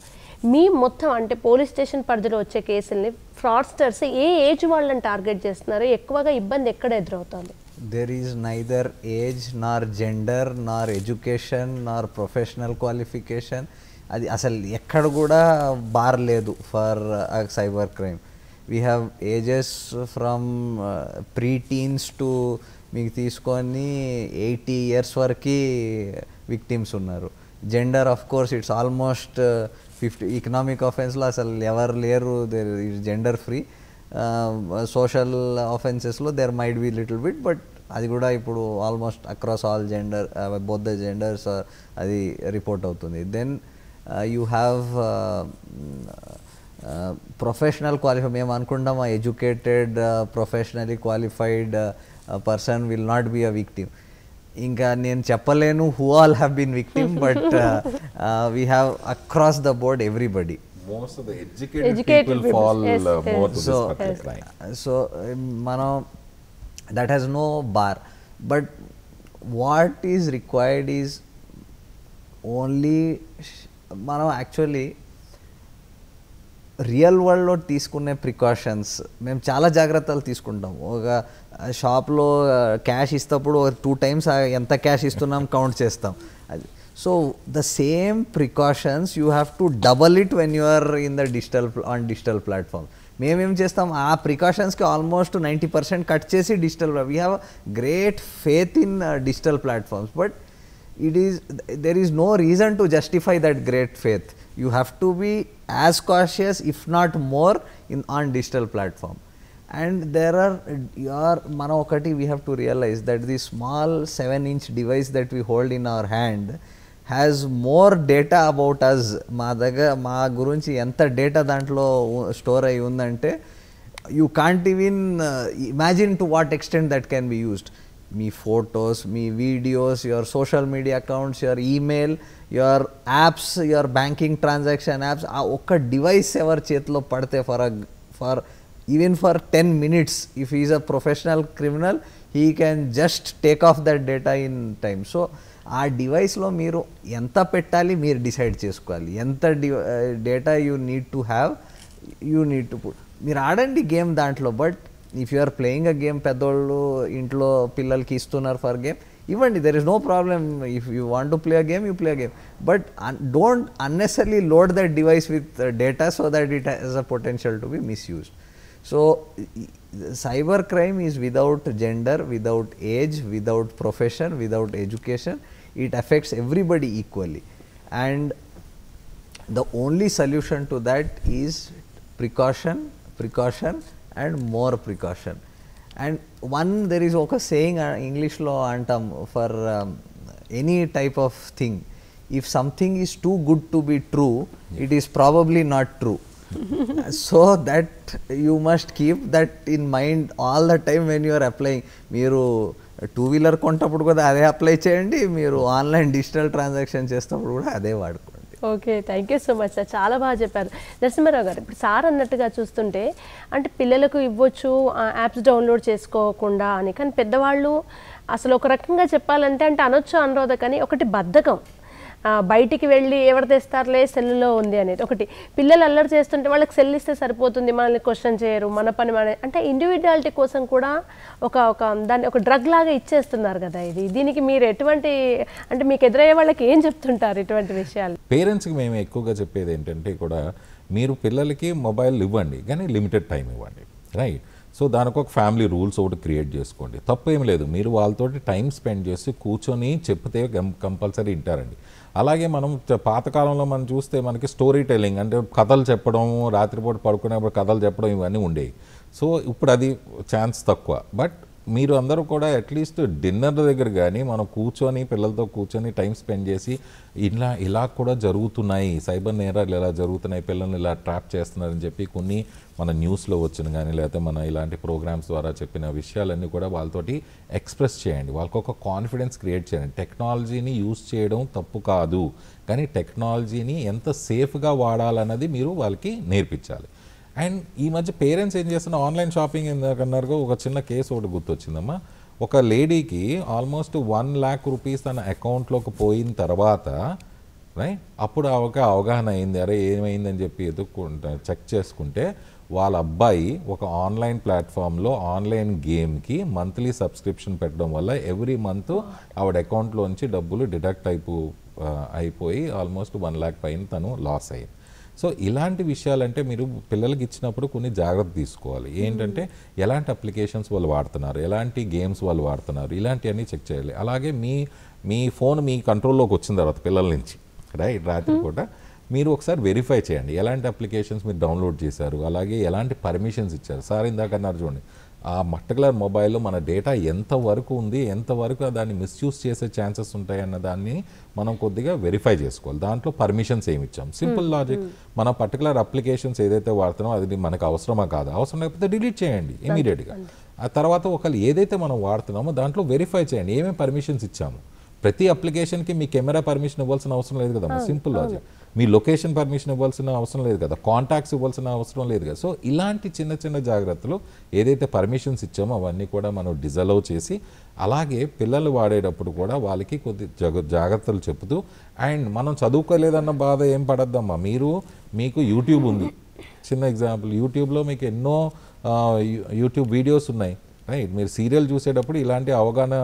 మీ మొత్తం అంటే పోలీస్ స్టేషన్ పరిధిలో వచ్చే కేసుల్ని ఫ్రాడ్స్టర్స్ ఏ ఏజ్ వాళ్ళని టార్గెట్ చేస్తున్నారు ఎక్కువగా ఇబ్బంది ఎక్కడ ఎదురవుతుంది there is neither age nor gender nor education nor professional qualification అది అసలు ఎక్కడ కూడా బార్ లేదు for cyber crime we have ages from preteens to మీకు తీసుకొని ఎయిటీ ఇయర్స్ వరకు విక్టిమ్స్ ఉన్నారు gender of course it's almost fifty economic ఆఫెన్స్లో అసలు ఎవరు లేరు there it's gender free social ఆఫెన్సెస్లో there might be little bit but అది కూడా ఇప్పుడు almost across all gender both the genders అది రిపోర్ట్ అవుతుంది then you have professional qualified, I am educated, professionally qualified person will not be a victim. Inka chapalenu who all have been victim, *laughs* but we have across the board everybody. Most of the educated, people, fall uh, more to this yes. line. So, um, mano, that has no bar. But what is required is only, mano, actually, real వరల్డ్లో తీసుకునే ప్రికాషన్స్ మేము చాలా జాగ్రత్తలు తీసుకుంటాం ఒక షాప్లో క్యాష్ ఇస్తప్పుడు టూ టైమ్స్ ఎంత క్యాష్ ఇస్తున్నాం కౌంట్ చేస్తాం అది so the same precautions you have to double it when you're in the digital on digital platform మేమేం చేస్తాం ఆ ప్రికాషన్స్కి ఆల్మోస్ట్ నైంటీ పర్సెంట్ కట్ చేసి digital we have great faith in digital platforms but it is there is no reason to justify that great faith you have to be as cautious if not more in on digital platform. And there are your manokati we have to realize that the small 7 inch device that we hold in our hand has more data about us madaga ma gurunchi enta data dantlo store ayyundante you can't even uh, imagine to what extent that can be used me photos me videos your social media accounts your email your apps your banking transaction apps ఆ ఒక్క డివైస్ ఎవరి చేతిలో పడితే for for even for ten minutes if is a professional criminal he can just take off that data in time so ఆ డివైస్లో మీరు ఎంత పెట్టాలి మీరు డిసైడ్ చేసుకోవాలి ఎంత data you need to have you need to మీరు ఆడండి గేమ్ దాంట్లో but if you are playing a game పెద్దోళ్ళు ఇంట్లో పిల్లలకి ఇస్తున్నారు for game even there is no problem if you want to play a game you play a game but un don't unnecessarily load that device with uh, data so that it has a potential to be misused so cyber crime is without gender without age without profession without education it affects everybody equally and the only solution to that is precaution precaution and more precaution and one there is ఒక సేయింగ్ ఇంగ్లీష్లో uh, అంటాం for any type of thing if something is too good to be true it is probably not true so that you must keep that in mind all the time when you're apply మీరు టూ వీలర్ కొంటప్పుడు కూడా అదే అప్లై చేయండి మీరు ఆన్లైన్ డిజిటల్ ట్రాన్సాక్షన్ చేసినప్పుడు కూడా అదే వాడుకో okay thank you so much sir చాలా బాగా చెప్పారు నరసింహారావు గారు ఇప్పుడు సార్ అన్నట్టుగా చూస్తుంటే అంటే పిల్లలకు ఇవ్వచ్చు యాప్స్ డౌన్లోడ్ చేసుకోకుండా అని కానీ పెద్దవాళ్ళు అసలు ఒక రకంగా చెప్పాలంటే అంటే అనొచ్చు అనురాధ కానీ ఒకటి బద్ధకం బయటికి వెళ్ళి ఎవరు తెస్తారులే సెల్లులో ఉంది అనేది ఒకటి పిల్లలు అల్లరి చేస్తుంటే వాళ్ళకి సెల్ ఇస్తే సరిపోతుంది మనల్ని క్వశ్చన్ చేయరు మన పని మన అంటే ఇండివిజువాలిటీ కోసం కూడా ఒక ఒక దాన్ని ఒక డ్రగ్ లాగా ఇచ్చేస్తున్నారు కదా ఇది దీనికి మీరు ఎటువంటి అంటే మీకు ఎదురయ్యే వాళ్ళకి ఏం చెప్తుంటారు ఇటువంటి విషయాలు పేరెంట్స్కి మేము ఎక్కువగా చెప్పేది ఏంటంటే కూడా మీరు పిల్లలకి మొబైల్ ఇవ్వండి కానీ లిమిటెడ్ టైం ఇవ్వండి రైట్ సో దానికి ఒక ఫ్యామిలీ రూల్స్ ఒకటి క్రియేట్ చేసుకోండి తప్పు ఏం లేదు మీరు వాళ్ళతోటి టైం స్పెండ్ చేసి కూర్చొని చెప్తే కంపల్సరీ వింటారండి అలాగే మనం పాతకాలంలో మనం చూస్తే మనకి స్టోరీ టెల్లింగ్ అంటే కథలు చెప్పడం రాత్రిపూట పడుకునేప్పుడు కథలు చెప్పడం ఇవన్నీ ఉండేవి సో ఇప్పుడు అది ఛాన్స్ తక్కువ బట్ మీరు అందరూ కూడా అట్లీస్ట్ డిన్నర్ దగ్గర కానీ మనం కూర్చొని పిల్లలతో కూర్చొని టైం స్పెండ్ చేసి ఇలా ఇలా కూడా జరుగుతున్నాయి సైబర్ నేరాలు ఇలా జరుగుతున్నాయి పిల్లల్ని ఇలా ట్రాప్ చేస్తున్నారని చెప్పి కొన్ని మన న్యూస్లో వచ్చిన కానీ లేకపోతే మన ఇలాంటి ప్రోగ్రామ్స్ ద్వారా చెప్పిన విషయాలన్నీ కూడా వాళ్ళతోటి ఎక్స్ప్రెస్ చేయండి వాళ్ళకొక ఒక కాన్ఫిడెన్స్ క్రియేట్ చేయండి టెక్నాలజీని యూస్ చేయడం తప్పు కాదు కానీ టెక్నాలజీని ఎంత సేఫ్గా వాడాలన్నది మీరు వాళ్ళకి నేర్పించాలి అండ్ ఈ మధ్య పేరెంట్స్ ఏం చేస్తున్న ఆన్లైన్ షాపింగ్ అన్నారు ఒక చిన్న కేసు ఒకటి గుర్తొచ్చిందమ్మా ఒక లేడీకి ఆల్మోస్ట్ వన్ ల్యాక్ రూపీస్ తన అకౌంట్లోకి పోయిన తర్వాత రైట్ అప్పుడు ఒక అవగాహన అయింది అరే ఏమైందని చెప్పి ఎదుక్కుంటా చెక్ చేసుకుంటే వాళ్ళ అబ్బాయి ఒక ఆన్లైన్ ప్లాట్ఫామ్లో ఆన్లైన్ గేమ్కి మంత్లీ సబ్స్క్రిప్షన్ పెట్టడం వల్ల ఎవ్రీ మంత్ ఆవిడ అకౌంట్లోంచి డబ్బులు డిడక్ట్ అయిపో అయిపోయి ఆల్మోస్ట్ వన్ ల్యాక్ పైన తను లాస్ అయ్యింది సో ఇలాంటి విషయాలంటే మీరు పిల్లలకి ఇచ్చినప్పుడు కొన్ని జాగ్రత్త తీసుకోవాలి ఏంటంటే ఎలాంటి అప్లికేషన్స్ వాళ్ళు వాడుతున్నారు ఎలాంటి గేమ్స్ వాళ్ళు వాడుతున్నారు ఇలాంటివన్నీ చెక్ చేయాలి అలాగే మీ మీ ఫోన్ మీ కంట్రోల్లోకి వచ్చిన తర్వాత పిల్లల నుంచి రైట్ రాత్రి కూడా మీరు ఒకసారి వెరిఫై చేయండి ఎలాంటి అప్లికేషన్స్ మీరు డౌన్లోడ్ చేశారు అలాగే ఎలాంటి పర్మిషన్స్ ఇచ్చారు సార్ ఇందాక అన్నారు చూడండి ఆ పర్టికులర్ మొబైల్లో మన డేటా ఎంత వరకు ఉంది ఎంతవరకు దాన్ని మిస్యూజ్ చేసే ఛాన్సెస్ ఉంటాయి అన్న దాన్ని మనం కొద్దిగా వెరిఫై చేసుకోవాలి దాంట్లో పర్మిషన్స్ ఏమి ఇచ్చాం సింపుల్ లాజిక్ hmm, hmm. మన పర్టికులర్ అప్లికేషన్స్ ఏదైతే వాడుతున్నామో అది మనకు అవసరమా కాదు అవసరం లేకపోతే డిలీట్ చేయండి ఇమీడియట్గా ఆ తర్వాత ఒకళ్ళు ఏదైతే మనం వాడుతున్నామో దాంట్లో వెరిఫై చేయండి ఏమేమి పర్మిషన్స్ ఇచ్చాము ప్రతి అప్లికేషన్కి మీ కెమెరా పర్మిషన్ ఇవ్వాల్సిన అవసరం లేదు కదా సింపుల్ లాజిక్ మీ లొకేషన్ పర్మిషన్ ఇవ్వాల్సిన అవసరం లేదు కదా కాంటాక్ట్స్ ఇవ్వాల్సిన అవసరం లేదు కదా సో ఇలాంటి చిన్న చిన్న జాగ్రత్తలు ఏదైతే పర్మిషన్స్ ఇచ్చామో అవన్నీ కూడా మనం డిజలవ్ చేసి అలాగే పిల్లలు వాడేటప్పుడు కూడా వాళ్ళకి కొద్ది జాగ్రత్తలు చెబుతూ అండ్ మనం చదువుకోలేదన్న బాధ ఏం పడద్దమ్మా మీరు మీకు యూట్యూబ్ ఉంది చిన్న ఎగ్జాంపుల్ యూట్యూబ్లో మీకు ఎన్నో యూట్యూబ్ వీడియోస్ ఉన్నాయి రైట్ మీరు సీరియల్ చూసేటప్పుడు ఇలాంటి అవగాహన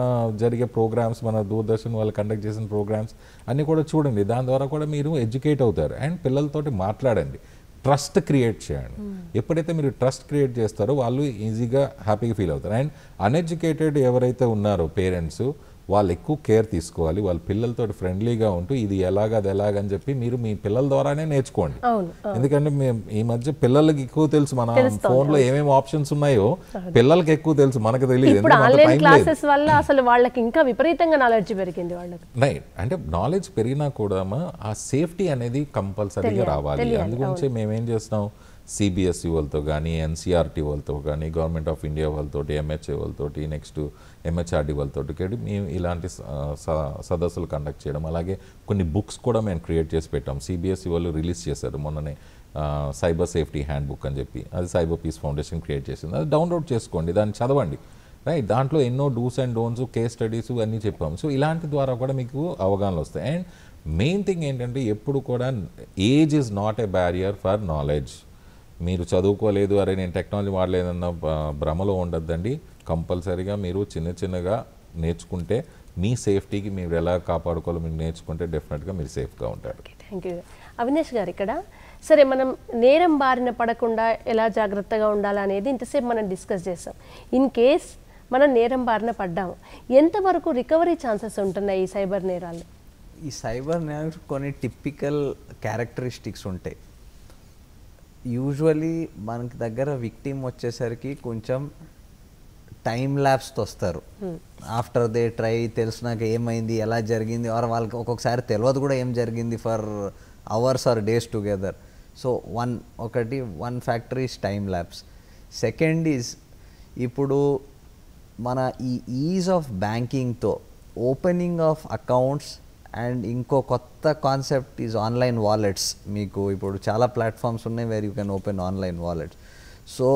జరిగే ప్రోగ్రామ్స్ మన దూరదర్శన్ వాళ్ళు కండక్ట్ చేసిన ప్రోగ్రామ్స్ అన్నీ కూడా చూడండి దాని ద్వారా కూడా మీరు ఎడ్యుకేట్ అవుతారు అండ్ పిల్లలతోటి మాట్లాడండి ట్రస్ట్ క్రియేట్ చేయండి hmm. ఎప్పుడైతే మీరు ట్రస్ట్ క్రియేట్ చేస్తారో వాళ్ళు ఈజీగా హ్యాపీగా ఫీల్ అవుతారు అండ్ అన్ఎడ్యుకేటెడ్ ఎవరైతే ఉన్నారో పేరెంట్స్ వాళ్ళు ఎక్కువ కేర్ తీసుకోవాలి వాళ్ళ పిల్లలతో ఫ్రెండ్లీగా ఉంటూ ఇది ఎలాగ అది ఎలాగని చెప్పి మీరు మీ పిల్లల ద్వారానే నేర్చుకోండి ఎందుకంటే మేము ఈ మధ్య పిల్లలకి ఎక్కువ తెలుసు మన ఫోన్లో ఏమేమి ఆప్షన్స్ ఉన్నాయో పిల్లలకి ఎక్కువ తెలుసు మనకు తెలియదు అసలు వాళ్ళకి ఇంకా విపరీతంగా నాలెడ్జ్ పెరిగింది వాళ్ళకి అంటే నాలెడ్జ్ పెరిగినా కూడా ఆ సేఫ్టీ అనేది కంపల్సరీగా రావాలి అందుగురించి మేమేం చేస్తున్నాం సిబిఎస్ఈ e వాళ్ళతో కానీ ఎన్సీఆర్టీ e వాళ్ళతో కానీ గవర్నమెంట్ ఆఫ్ ఇండియా వాళ్ళతోటి ఎంహెచ్ఏ వాళ్ళతోటి నెక్స్ట్ ఎంహెచ్ఆర్డి వాళ్ళతో మేము ఇలాంటి సదస్సులు కండక్ట్ చేయడం అలాగే కొన్ని బుక్స్ కూడా మేము క్రియేట్ చేసి పెట్టాం సిబిఎస్ఈ e వాళ్ళు రిలీజ్ చేశారు మొన్ననే సైబర్ సేఫ్టీ హ్యాండ్ బుక్ అని చెప్పి అది సైబర్ పీస్ ఫౌండేషన్ క్రియేట్ చేసింది అది డౌన్లోడ్ చేసుకోండి దాన్ని చదవండి రైట్ దాంట్లో ఎన్నో dos and don'ts case studies అన్నీ చెప్పాం సో ఇలాంటి ద్వారా కూడా మీకు అవగాహనలు వస్తాయి అండ్ మెయిన్ థింగ్ ఏంటంటే ఎప్పుడు కూడా age is not a barrier for knowledge మీరు చదువుకోలేదు అరే నేను టెక్నాలజీ వాడలేదన్న భ్రమలో ఉండద్దండి కంపల్సరీగా మీరు చిన్న చిన్నగా నేర్చుకుంటే మీ సేఫ్టీకి మీరు ఎలా కాపాడుకోవాలో మీరు నేర్చుకుంటే డెఫినెట్గా మీరు సేఫ్గా ఉంటారు థ్యాంక్ యూ అవినేష్ గారు ఇక్కడ సరే మనం నేరం బారిన పడకుండా ఎలా జాగ్రత్తగా ఉండాలనేది ఇంతసేపు మనం డిస్కస్ చేసాం ఇన్ కేస్ మనం నేరం బారిన పడ్డాము ఎంతవరకు రికవరీ ఛాన్సెస్ ఉంటున్నాయి ఈ సైబర్ నేరాలు ఈ సైబర్ నేరాలు కొన్ని టిపికల్ క్యారెక్టరిస్టిక్స్ ఉంటాయి యూజువలీ మనకి దగ్గర విక్టిమ్ వచ్చేసరికి కొంచెం టైం ల్యాబ్స్తో వస్తారు hmm. ఆఫ్టర్ దే ట్రై తెలిసినాక ఏమైంది ఎలా జరిగింది ఆర్ వాళ్ళకి ఒక్కొక్కసారి తెలియదు కూడా ఏం జరిగింది for hours or days together so one ఒకటి one factories is time lapse second is ఇప్పుడు మన ఈ ఈజ్ ఆఫ్ బ్యాంకింగ్తో ఓపెనింగ్ ఆఫ్ అకౌంట్స్ అండ్ ఇంకో కొత్త కాన్సెప్ట్ ఈజ్ ఆన్లైన్ వాలెట్స్ మీకు ఇప్పుడు చాలా ప్లాట్ఫామ్స్ ఉన్నాయి where you can open online wallets so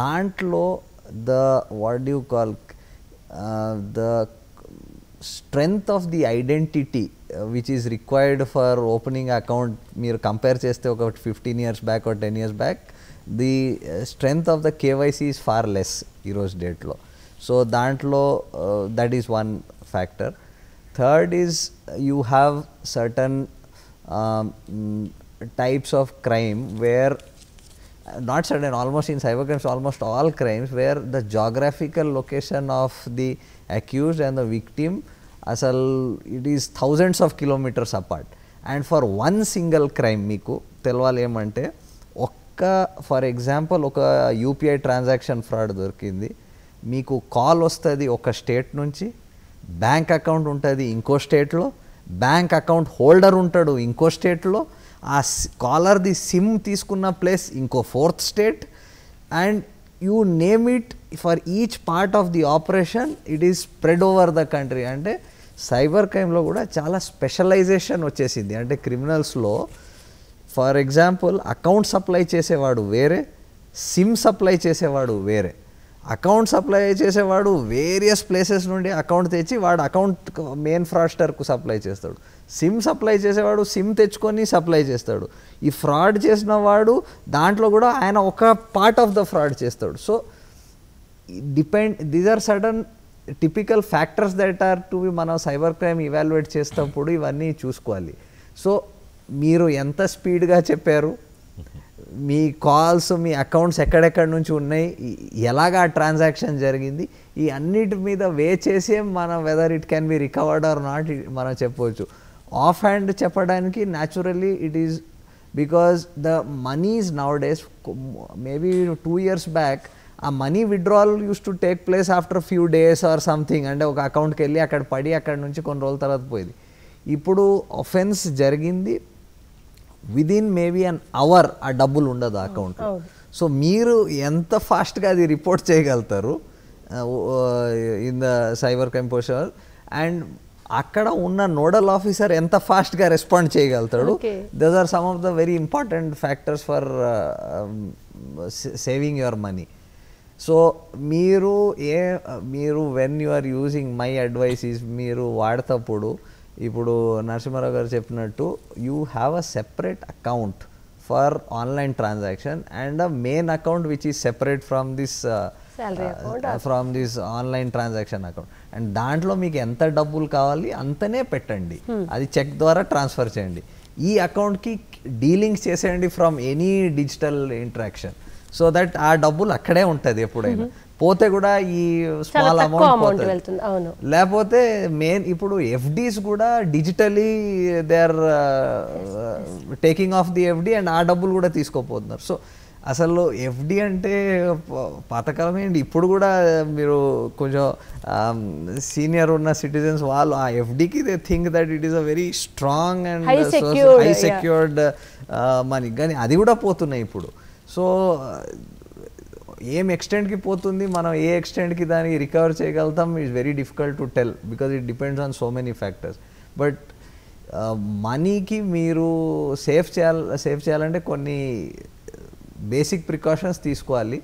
దాంట్లో the what do you call uh, the strength of the identity uh, which is required for opening account mere compare chaste 15 years back or 10 years back the uh, strength of the kyc is far less euros date law so that law that is one factor third is you have certain um, types of crime where not sudden almost in cyber crimes almost all crimes where the geographical location of the accused and the victim అసలు it is thousands of kilometres apart and for one single crime మీకు తెలవాలి ఏమంటే ఒక్క ఫర్ ఎగ్జాంపుల్ ఒక యూపీఐ ట్రాన్సాక్షన్ ఫ్రాడ్ దొరికింది మీకు కాల్ వస్తుంది ఒక స్టేట్ నుంచి బ్యాంక్ అకౌంట్ ఉంటుంది ఇంకో స్టేట్లో బ్యాంక్ అకౌంట్ హోల్డర్ ఉంటాడు ఇంకో స్టేట్లో ఆ కాలర్ ది సిమ్ తీసుకున్న ప్లేస్ ఇంకో fourth state and you name it for each part of the operation it is spread over the country అంటే సైబర్ క్రైమ్లో కూడా చాలా స్పెషలైజేషన్ వచ్చేసింది అంటే క్రిమినల్స్లో ఫర్ ఎగ్జాంపుల్ అకౌంట్ సప్లై చేసేవాడు వేరే సిమ్ సప్లై చేసేవాడు వేరే అకౌంట్ సప్లై చేసేవాడు వేరియస్ ప్లేసెస్ నుండి అకౌంట్ తెచ్చి వాడు అకౌంట్ మెయిన్ ఫ్రాడ్స్టర్కు సప్లై చేస్తాడు సిమ్ సప్లై చేసేవాడు సిమ్ తెచ్చుకొని సప్లై చేస్తాడు ఈ ఫ్రాడ్ చేసిన వాడు దాంట్లో కూడా ఆయన ఒక పార్ట్ ఆఫ్ ద ఫ్రాడ్ చేస్తాడు so depend these are sudden typical factors that are to be మనం సైబర్ క్రైమ్ ఇవాల్యుయేట్ చేసినప్పుడు ఇవన్నీ చూసుకోవాలి సో మీరు ఎంత స్పీడ్గా చెప్పారు మీ కాల్స్ మీ అకౌంట్స్ ఎక్కడెక్కడ నుంచి ఉన్నాయి ఎలాగా ట్రాన్సాక్షన్ జరిగింది ఈ అన్నిటి మీద వే చేసే మనం whether it can be recovered or not మనం చెప్పవచ్చు ఆఫ్ హ్యాండ్ చెప్పడానికి naturally it is because the money is nowadays maybe two years back ఆ money withdrawal used to take place after few days or something అంటే ఒక అకౌంట్కి వెళ్ళి అక్కడ పడి అక్కడ నుంచి కొన్ని రోజుల తర్వాత పోయేది ఇప్పుడు అఫెన్స్ జరిగింది విదిన్ మేబీ అన్ అవర్ ఆ డబ్బులు ఉండదు ఆ అకౌంట్ సో మీరు ఎంత ఫాస్ట్గా అది రిపోర్ట్ చేయగలుగుతారు in the cyber composer and అక్కడ ఉన్న నోడల్ ఆఫీసర్ ఎంత ఫాస్ట్గా రెస్పాండ్ చేయగలుగుతాడు those are some of the very important factors for saving your money so మీరు ఏ మీరు when you are using my advice is మీరు వాడతప్పుడు ఇప్పుడు నరసింహారావు గారు చెప్పినట్టు you have a separate account for online transaction and a main account which is separate from this from this online transaction account and దాంట్లో మీకు ఎంత డబ్బులు కావాలి అంతనే పెట్టండి hmm. అది చెక్ ద్వారా ట్రాన్స్ఫర్ చేయండి ఈ అకౌంట్కి డీలింగ్స్ చేసేయండి from any digital interaction so that ఆ డబ్బులు అక్కడే ఉంటుంది ఎప్పుడైనా hmm. పోతే కూడా ఈ స్మాల్ అమౌంట్ లేకపోతే మెయిన్ ఇప్పుడు ఎఫ్డీస్ కూడా digitally they are taking off the FD and ఆ డబ్బులు కూడా తీసుకోపోతున్నారు సో అసలు ఎఫ్డి అంటే పాతకాలం ఏంటి ఇప్పుడు కూడా మీరు కొంచెం సీనియర్ ఉన్న సిటిజన్స్ వాళ్ళు ఆ ఎఫ్డికి they think that it is a very strong and high secured money కానీ అది కూడా పోతున్నాయి ఇప్పుడు సో ఏం ఎక్స్టెంట్కి పోతుంది మనం ఏ ఎక్స్టెంట్కి దానికి రికవర్ చేయగలుగుతాం is very difficult to tell because it depends on so many factors but మనీకి మీరు సేఫ్ చేయాలి సేఫ్ చేయాలంటే కొన్ని బేసిక్ ప్రికాషన్స్ తీసుకోవాలి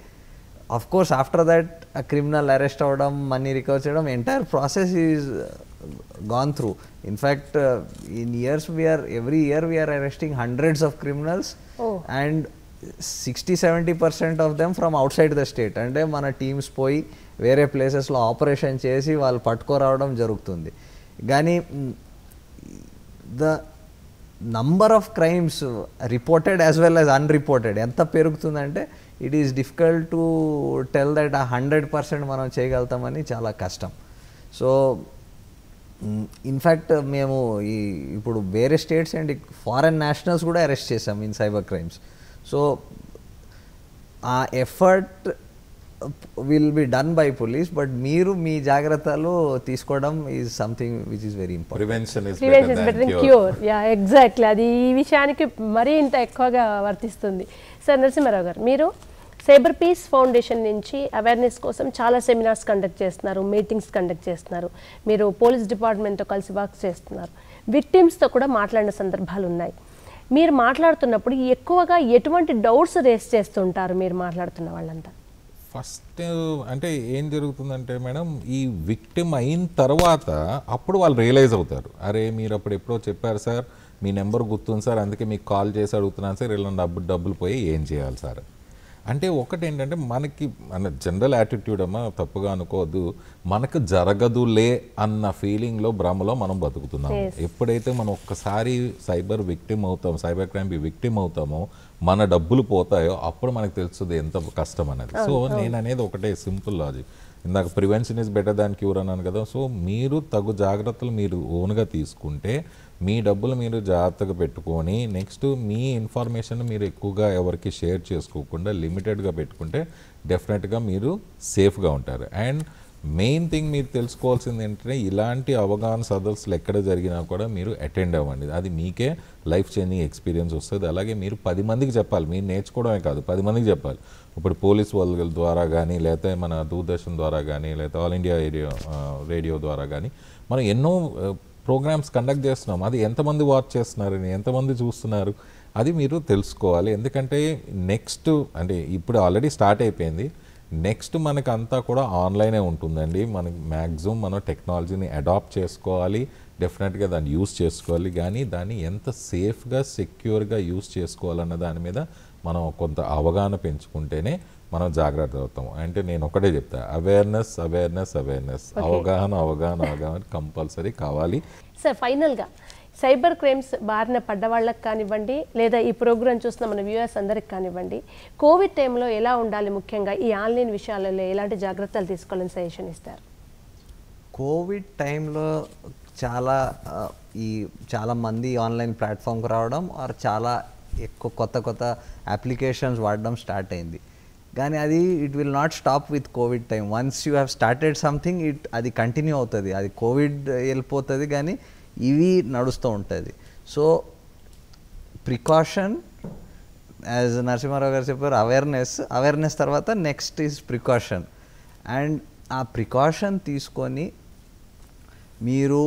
అఫ్ కోర్స్ ఆఫ్టర్ దట్ ఆ క్రిమినల్ అరెస్ట్ అవ్వడం మనీ రికవర్ చేయడం entire process is gone through in fact in years we're every year we're arresting hundreds of criminals and sixty seventy percent of them from outside the state అంటే మన టీమ్స్ పోయి వేరే ప్లేసెస్లో ఆపరేషన్ చేసి వాళ్ళు పట్టుకోరావడం జరుగుతుంది కానీ the mm, number of crimes reported as well as unreported ఎంత పెరుగుతుందంటే it is difficult to tell that ఆ హండ్రెడ్ పర్సెంట్ మనం చేయగలుగుతామని చాలా కష్టం సో ఇన్ఫ్యాక్ట్ మేము ఈ ఇప్పుడు వేరే స్టేట్స్ అండ్ ఫారెన్ నేషనల్స్ కూడా అరెస్ట్ చేసాం ఇన్ సైబర్ క్రైమ్స్ సో ఆ effort will be done by police but మీరు మీ జాగ్రత్తలు తీసుకోవడం is something which is very important cure yeah exactly అది ఈ విషయానికి మరీ ఇంత ఎక్కువగా వర్తిస్తుంది సార్ నరసింహారావు గారు మీరు సైబర్ పీస్ ఫౌండేషన్ నుంచి అవేర్నెస్ కోసం చాలా సెమినార్స్ కండక్ట్ చేస్తున్నారు మీటింగ్స్ కండక్ట్ చేస్తున్నారు మీరు పోలీస్ డిపార్ట్మెంట్తో కలిసి వర్క్ చేస్తున్నారు విక్టిమ్స్తో కూడా మాట్లాడిన సందర్భాలు ఉన్నాయి మీరు మాట్లాడుతున్నప్పుడు ఎక్కువగా ఎటువంటి డౌట్స్ రేస్ చేస్తుంటారు మీరు మాట్లాడుతున్న వాళ్ళంతా ఫస్ట్ అంటే ఏం జరుగుతుందంటే మేడం ఈ విక్టిమ్ అయిన తర్వాత అప్పుడు వాళ్ళు రియలైజ్ అవుతారు అరే మీరు అప్పుడు ఎప్పుడో చెప్పారు సార్ మీ నెంబర్ గుర్తుంది సార్ అందుకే మీకు కాల్ చేసి అడుగుతున్నాను సార్ ఇలా డబ్బు డబ్బులు పోయి ఏం చేయాలి సార్ అంటే ఒకటి ఏంటంటే మనకి మన జనరల్ యాటిట్యూడ్ అమ్మా తప్పుగా అనుకోవద్దు మనకు జరగదులే అన్న ఫీలింగ్లో భ్రమలో మనం బతుకుతున్నాము ఎప్పుడైతే మనం ఒక్కసారి సైబర్ విక్టిమ్ అవుతాం సైబర్ క్రైమ్కి విక్టిమ్ అవుతామో మన డబ్బులు పోతాయో అప్పుడు మనకు తెలుస్తుంది ఎంత కష్టం అనేది సో నేను అనేది ఒకటే సింపుల్ లాజిక్ ఇందాక prevention is better than cure అన్నాను కదా సో మీరు తగు జాగ్రత్తలు మీరు ఓన్గా తీసుకుంటే మీ డబ్బులు మీరు జాగ్రత్తగా పెట్టుకొని నెక్స్ట్ మీ ఇన్ఫర్మేషన్ మీరు ఎక్కువగా ఎవరికి షేర్ చేసుకోకుండా లిమిటెడ్గా పెట్టుకుంటే డెఫినెట్గా మీరు సేఫ్గా ఉంటారు అండ్ మెయిన్ థింగ్ మీరు తెలుసుకోవాల్సింది ఏంటంటే ఇలాంటి అవగాహన సదస్సులు ఎక్కడ జరిగినా కూడా మీరు అటెండ్ అవ్వండి అది మీకే లైఫ్ చేంజింగ్ ఎక్స్పీరియన్స్ వస్తుంది అలాగే మీరు పది మందికి చెప్పాలి మీరు నేర్చుకోవడమే కాదు పది మందికి చెప్పాలి ఇప్పుడు పోలీస్ వాళ్ళ ద్వారా కానీ లేకపోతే మన దూరదర్శన్ ద్వారా కానీ లేకపోతే ఆల్ ఇండియా రేడియో రేడియో ద్వారా కానీ మనం ఎన్నో ప్రోగ్రామ్స్ కండక్ట్ చేస్తున్నాం అది ఎంతమంది వాచ్ చేస్తున్నారు ఎంతమంది చూస్తున్నారు అది మీరు తెలుసుకోవాలి ఎందుకంటే నెక్స్ట్ అంటే ఇప్పుడు ఆల్రెడీ స్టార్ట్ అయిపోయింది నెక్స్ట్ మనకు అంతా కూడా ఆన్లైనే ఉంటుందండి మనకి మ్యాక్సిమం మనం టెక్నాలజీని అడాప్ట్ చేసుకోవాలి డెఫినెట్గా దాన్ని యూస్ చేసుకోవాలి కానీ దాన్ని ఎంత సేఫ్గా సెక్యూర్గా యూస్ చేసుకోవాలన్న దాని మీద మనం కొంత అవగాహన పెంచుకుంటేనే మనం జాగ్రత్త అవుతాం అంటే నేను ఒకటే చెప్తా అవేర్నెస్ అవేర్నెస్ అవేర్నెస్ అవగాహన అవగాహన అవగాహన కంపల్సరీ కావాలి సార్ ఫైనల్గా సైబర్ క్రైమ్స్ బారిన పడ్డవాళ్ళకి కానివ్వండి లేదా ఈ ప్రోగ్రామ్ చూస్తున్న మన వ్యూయర్స్ అందరికి కానివ్వండి కోవిడ్ టైంలో ఎలా ఉండాలి ముఖ్యంగా ఈ ఆన్లైన్ విషయాలలో ఎలాంటి జాగ్రత్తలు తీసుకోవాలని సజెషన్ ఇస్తారు కోవిడ్ టైంలో చాలా ఈ చాలామంది ఆన్లైన్ ప్లాట్ఫామ్కి రావడం ఆర్ చాలా ఎక్కువ కొత్త కొత్త అప్లికేషన్స్ వాడడం స్టార్ట్ అయింది కానీ అది it will not stop with COVID time once you have started something it అది కంటిన్యూ అవుతుంది అది కోవిడ్ వెళ్ళిపోతుంది కానీ ఇవి నడుస్తూ ఉంటుంది so precaution as Narasimharao garu చెప్పారు అవేర్నెస్ అవేర్నెస్ తర్వాత నెక్స్ట్ ఈజ్ ప్రికాషన్ అండ్ ఆ ప్రికాషన్ తీసుకొని మీరు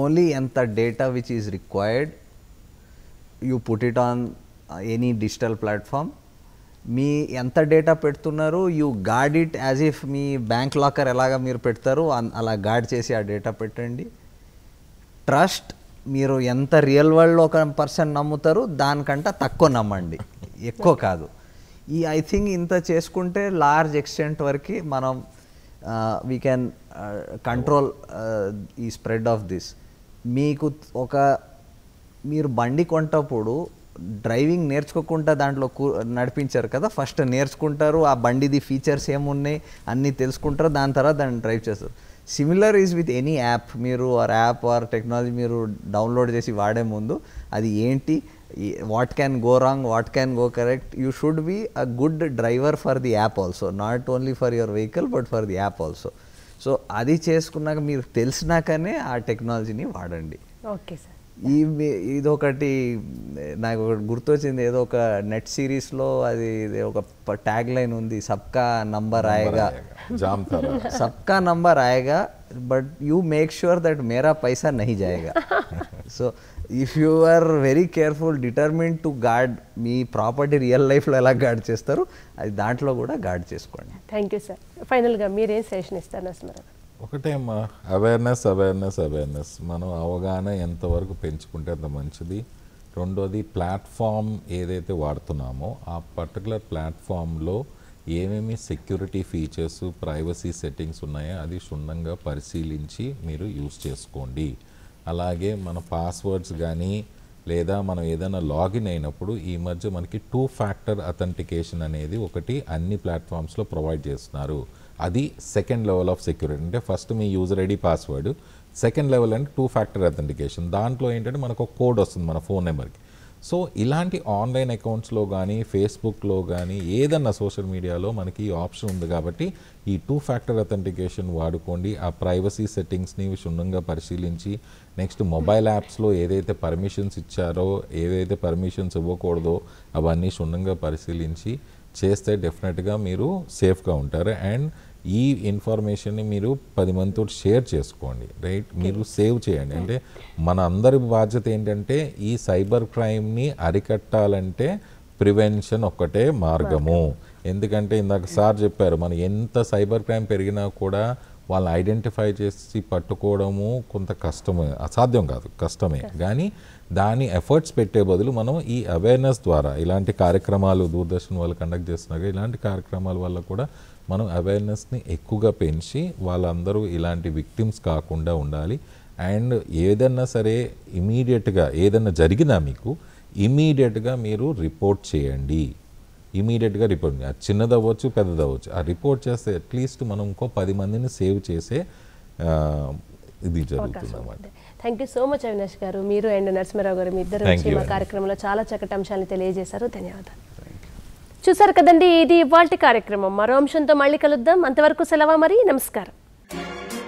ఓన్లీ ఎంత data which is required you put it on any digital platform మీ ఎంత డేటా పెడుతున్నారు you guard it as if మీ బ్యాంక్ లాకర్ ఎలాగ మీరు పెడతారు అలా గాడ్ చేసి ఆ డేటా పెట్టండి ట్రస్ట్ మీరు ఎంత రియల్ వరల్డ్లో ఒక పర్సన్ నమ్ముతారు దానికంటే తక్కువ నమ్మండి ఎక్కువ కాదు ఈ ఐ థింక్ ఇంత చేసుకుంటే లార్జ్ ఎక్స్టెంట్ వరకు మనం వీ క్యాన్ కంట్రోల్ ఈ స్ప్రెడ్ ఆఫ్ దిస్ మీకు ఒక మీరు బండి కొంటప్పుడు డ్రైవింగ్ నేర్చుకోకుండా దాంట్లో కూ నడిపించారు కదా ఫస్ట్ నేర్చుకుంటారు ఆ బండిది ఫీచర్స్ ఏమున్నాయి అన్నీ తెలుసుకుంటారు దాని తర్వాత దాన్ని డ్రైవ్ చేస్తారు similar is with any app మీరు ఆర్ యాప్ ఆర్ టెక్నాలజీ మీరు డౌన్లోడ్ చేసి వాడే ముందు అది ఏంటి what can go wrong what can go correct you should be a good driver for the app also not only for your vehicle but for the app also so అది చేసుకున్నాక మీరు తెలిసినాకనే ఆ టెక్నాలజీని వాడండి ఓకే సార్ ఈ ఇదొకటి నాకు ఒకటి గుర్తొచ్చింది ఏదో ఒక నెట్ సిరీస్లో అది ఒక ట్యాగ్ లైన్ ఉంది సబ్కా నంబర్ ఆయగా సబ్కా నంబర్ ఆయగా but you make sure that మేరా పైసా నహి జాయగా so if you are very careful determine to guard మీ ప్రాపర్టీ రియల్ లైఫ్లో ఎలా గార్డ్ చేస్తారు అది దాంట్లో కూడా గార్డ్ చేసుకోండి థ్యాంక్ యూ సార్ ఫైనల్గా మీరేం సజెషన్ ఇస్తారు నా ఒకటేమ్మా అవేర్నెస్ అవేర్నెస్ అవేర్నెస్ మనం అవగాహన ఎంతవరకు పెంచుకుంటే అంత మంచిది రెండోది ప్లాట్ఫామ్ ఏదైతే వాడుతున్నామో ఆ పర్టికులర్ ప్లాట్ఫామ్లో ఏమేమి సెక్యూరిటీ ఫీచర్స్ ప్రైవసీ సెట్టింగ్స్ ఉన్నాయో అది క్షుణ్ణంగా పరిశీలించి మీరు యూజ్ చేసుకోండి అలాగే మన పాస్వర్డ్స్ కానీ లేదా మనం ఏదైనా లాగిన్ అయినప్పుడు ఈ మధ్య మనకి టూ ఫ్యాక్టర్ అథెంటికేషన్ అనేది ఒకటి అన్ని ప్లాట్ఫామ్స్లో ప్రొవైడ్ చేస్తున్నారు అది సెకండ్ లెవెల్ ఆఫ్ సెక్యూరిటీ అంటే ఫస్ట్ మీ user ID password second level అంటే టూ ఫ్యాక్టర్ అథెంటికేషన్ దాంట్లో ఏంటంటే మనకు ఒక కోడ్ వస్తుంది మన ఫోన్ నెంబర్కి సో ఇలాంటి ఆన్లైన్ అకౌంట్స్లో కానీ ఫేస్బుక్లో కానీ ఏదన్నా సోషల్ మీడియాలో మనకి ఆప్షన్ ఉంది కాబట్టి ఈ టూ ఫ్యాక్టర్ అథెంటికేషన్ వాడుకోండి ఆ ప్రైవసీ సెట్టింగ్స్ని క్షుణ్ణంగా పరిశీలించి నెక్స్ట్ మొబైల్ యాప్స్లో ఏదైతే పర్మిషన్స్ ఇచ్చారో ఏదైతే పర్మిషన్స్ ఇవ్వకూడదో అవన్నీ క్షుణ్ణంగా పరిశీలించి చేస్తే డెఫినెట్గా మీరు సేఫ్గా ఉంటారు అండ్ ఈ ఇన్ఫర్మేషన్ని మీరు పది మందితో షేర్ చేసుకోండి రైట్ మీరు సేవ్ చేయండి అంటే మన అందరి బాధ్యత ఏంటంటే ఈ సైబర్ క్రైమ్ని అరికట్టాలంటే ప్రివెన్షన్ ఒక్కటే మార్గము ఎందుకంటే ఇందాక సార్ చెప్పారు మనం ఎంత సైబర్ క్రైమ్ పెరిగినా కూడా వాళ్ళని ఐడెంటిఫై చేసి పట్టుకోవడము కొంత కష్టమే అసాధ్యం కాదు కష్టమే కానీ దాని ఎఫర్ట్స్ పెట్టే బదులు మనం ఈ అవేర్నెస్ ద్వారా ఇలాంటి కార్యక్రమాలు దూరదర్శన్ వాళ్ళు కండక్ట్ చేస్తున్నారు ఇలాంటి కార్యక్రమాల వల్ల కూడా మనం అవేర్నెస్ని ఎక్కువగా పెంచి వాళ్ళందరూ ఇలాంటి విక్టిమ్స్ కాకుండా ఉండాలి అండ్ ఏదన్నా సరే ఇమీడియట్గా ఏదన్నా జరిగినా మీకు ఇమీడియట్గా మీరు రిపోర్ట్ చేయండి ఇమీడియట్గా రిపోర్ట్ అది చిన్నది అవ్వచ్చు పెద్దది అవ్వచ్చు ఆ రిపోర్ట్ చేస్తే అట్లీస్ట్ మనం ఇంకో పది మందిని సేవ్ చేసే ఇది జరుగుతుంది thank you so much Avinash garu మీరు అండ్ నరసింహరావు గారు మీ ఇద్దరు కార్యక్రమంలో చాలా చక్కటి అంశాన్ని తెలియజేశారు ధన్యవాదాలు చూసారు కదండి ఇది ఇవాళ కార్యక్రమం మరో అంశంతో మళ్ళీ కలుద్దాం అంతవరకు సెలవా మరి నమస్కారం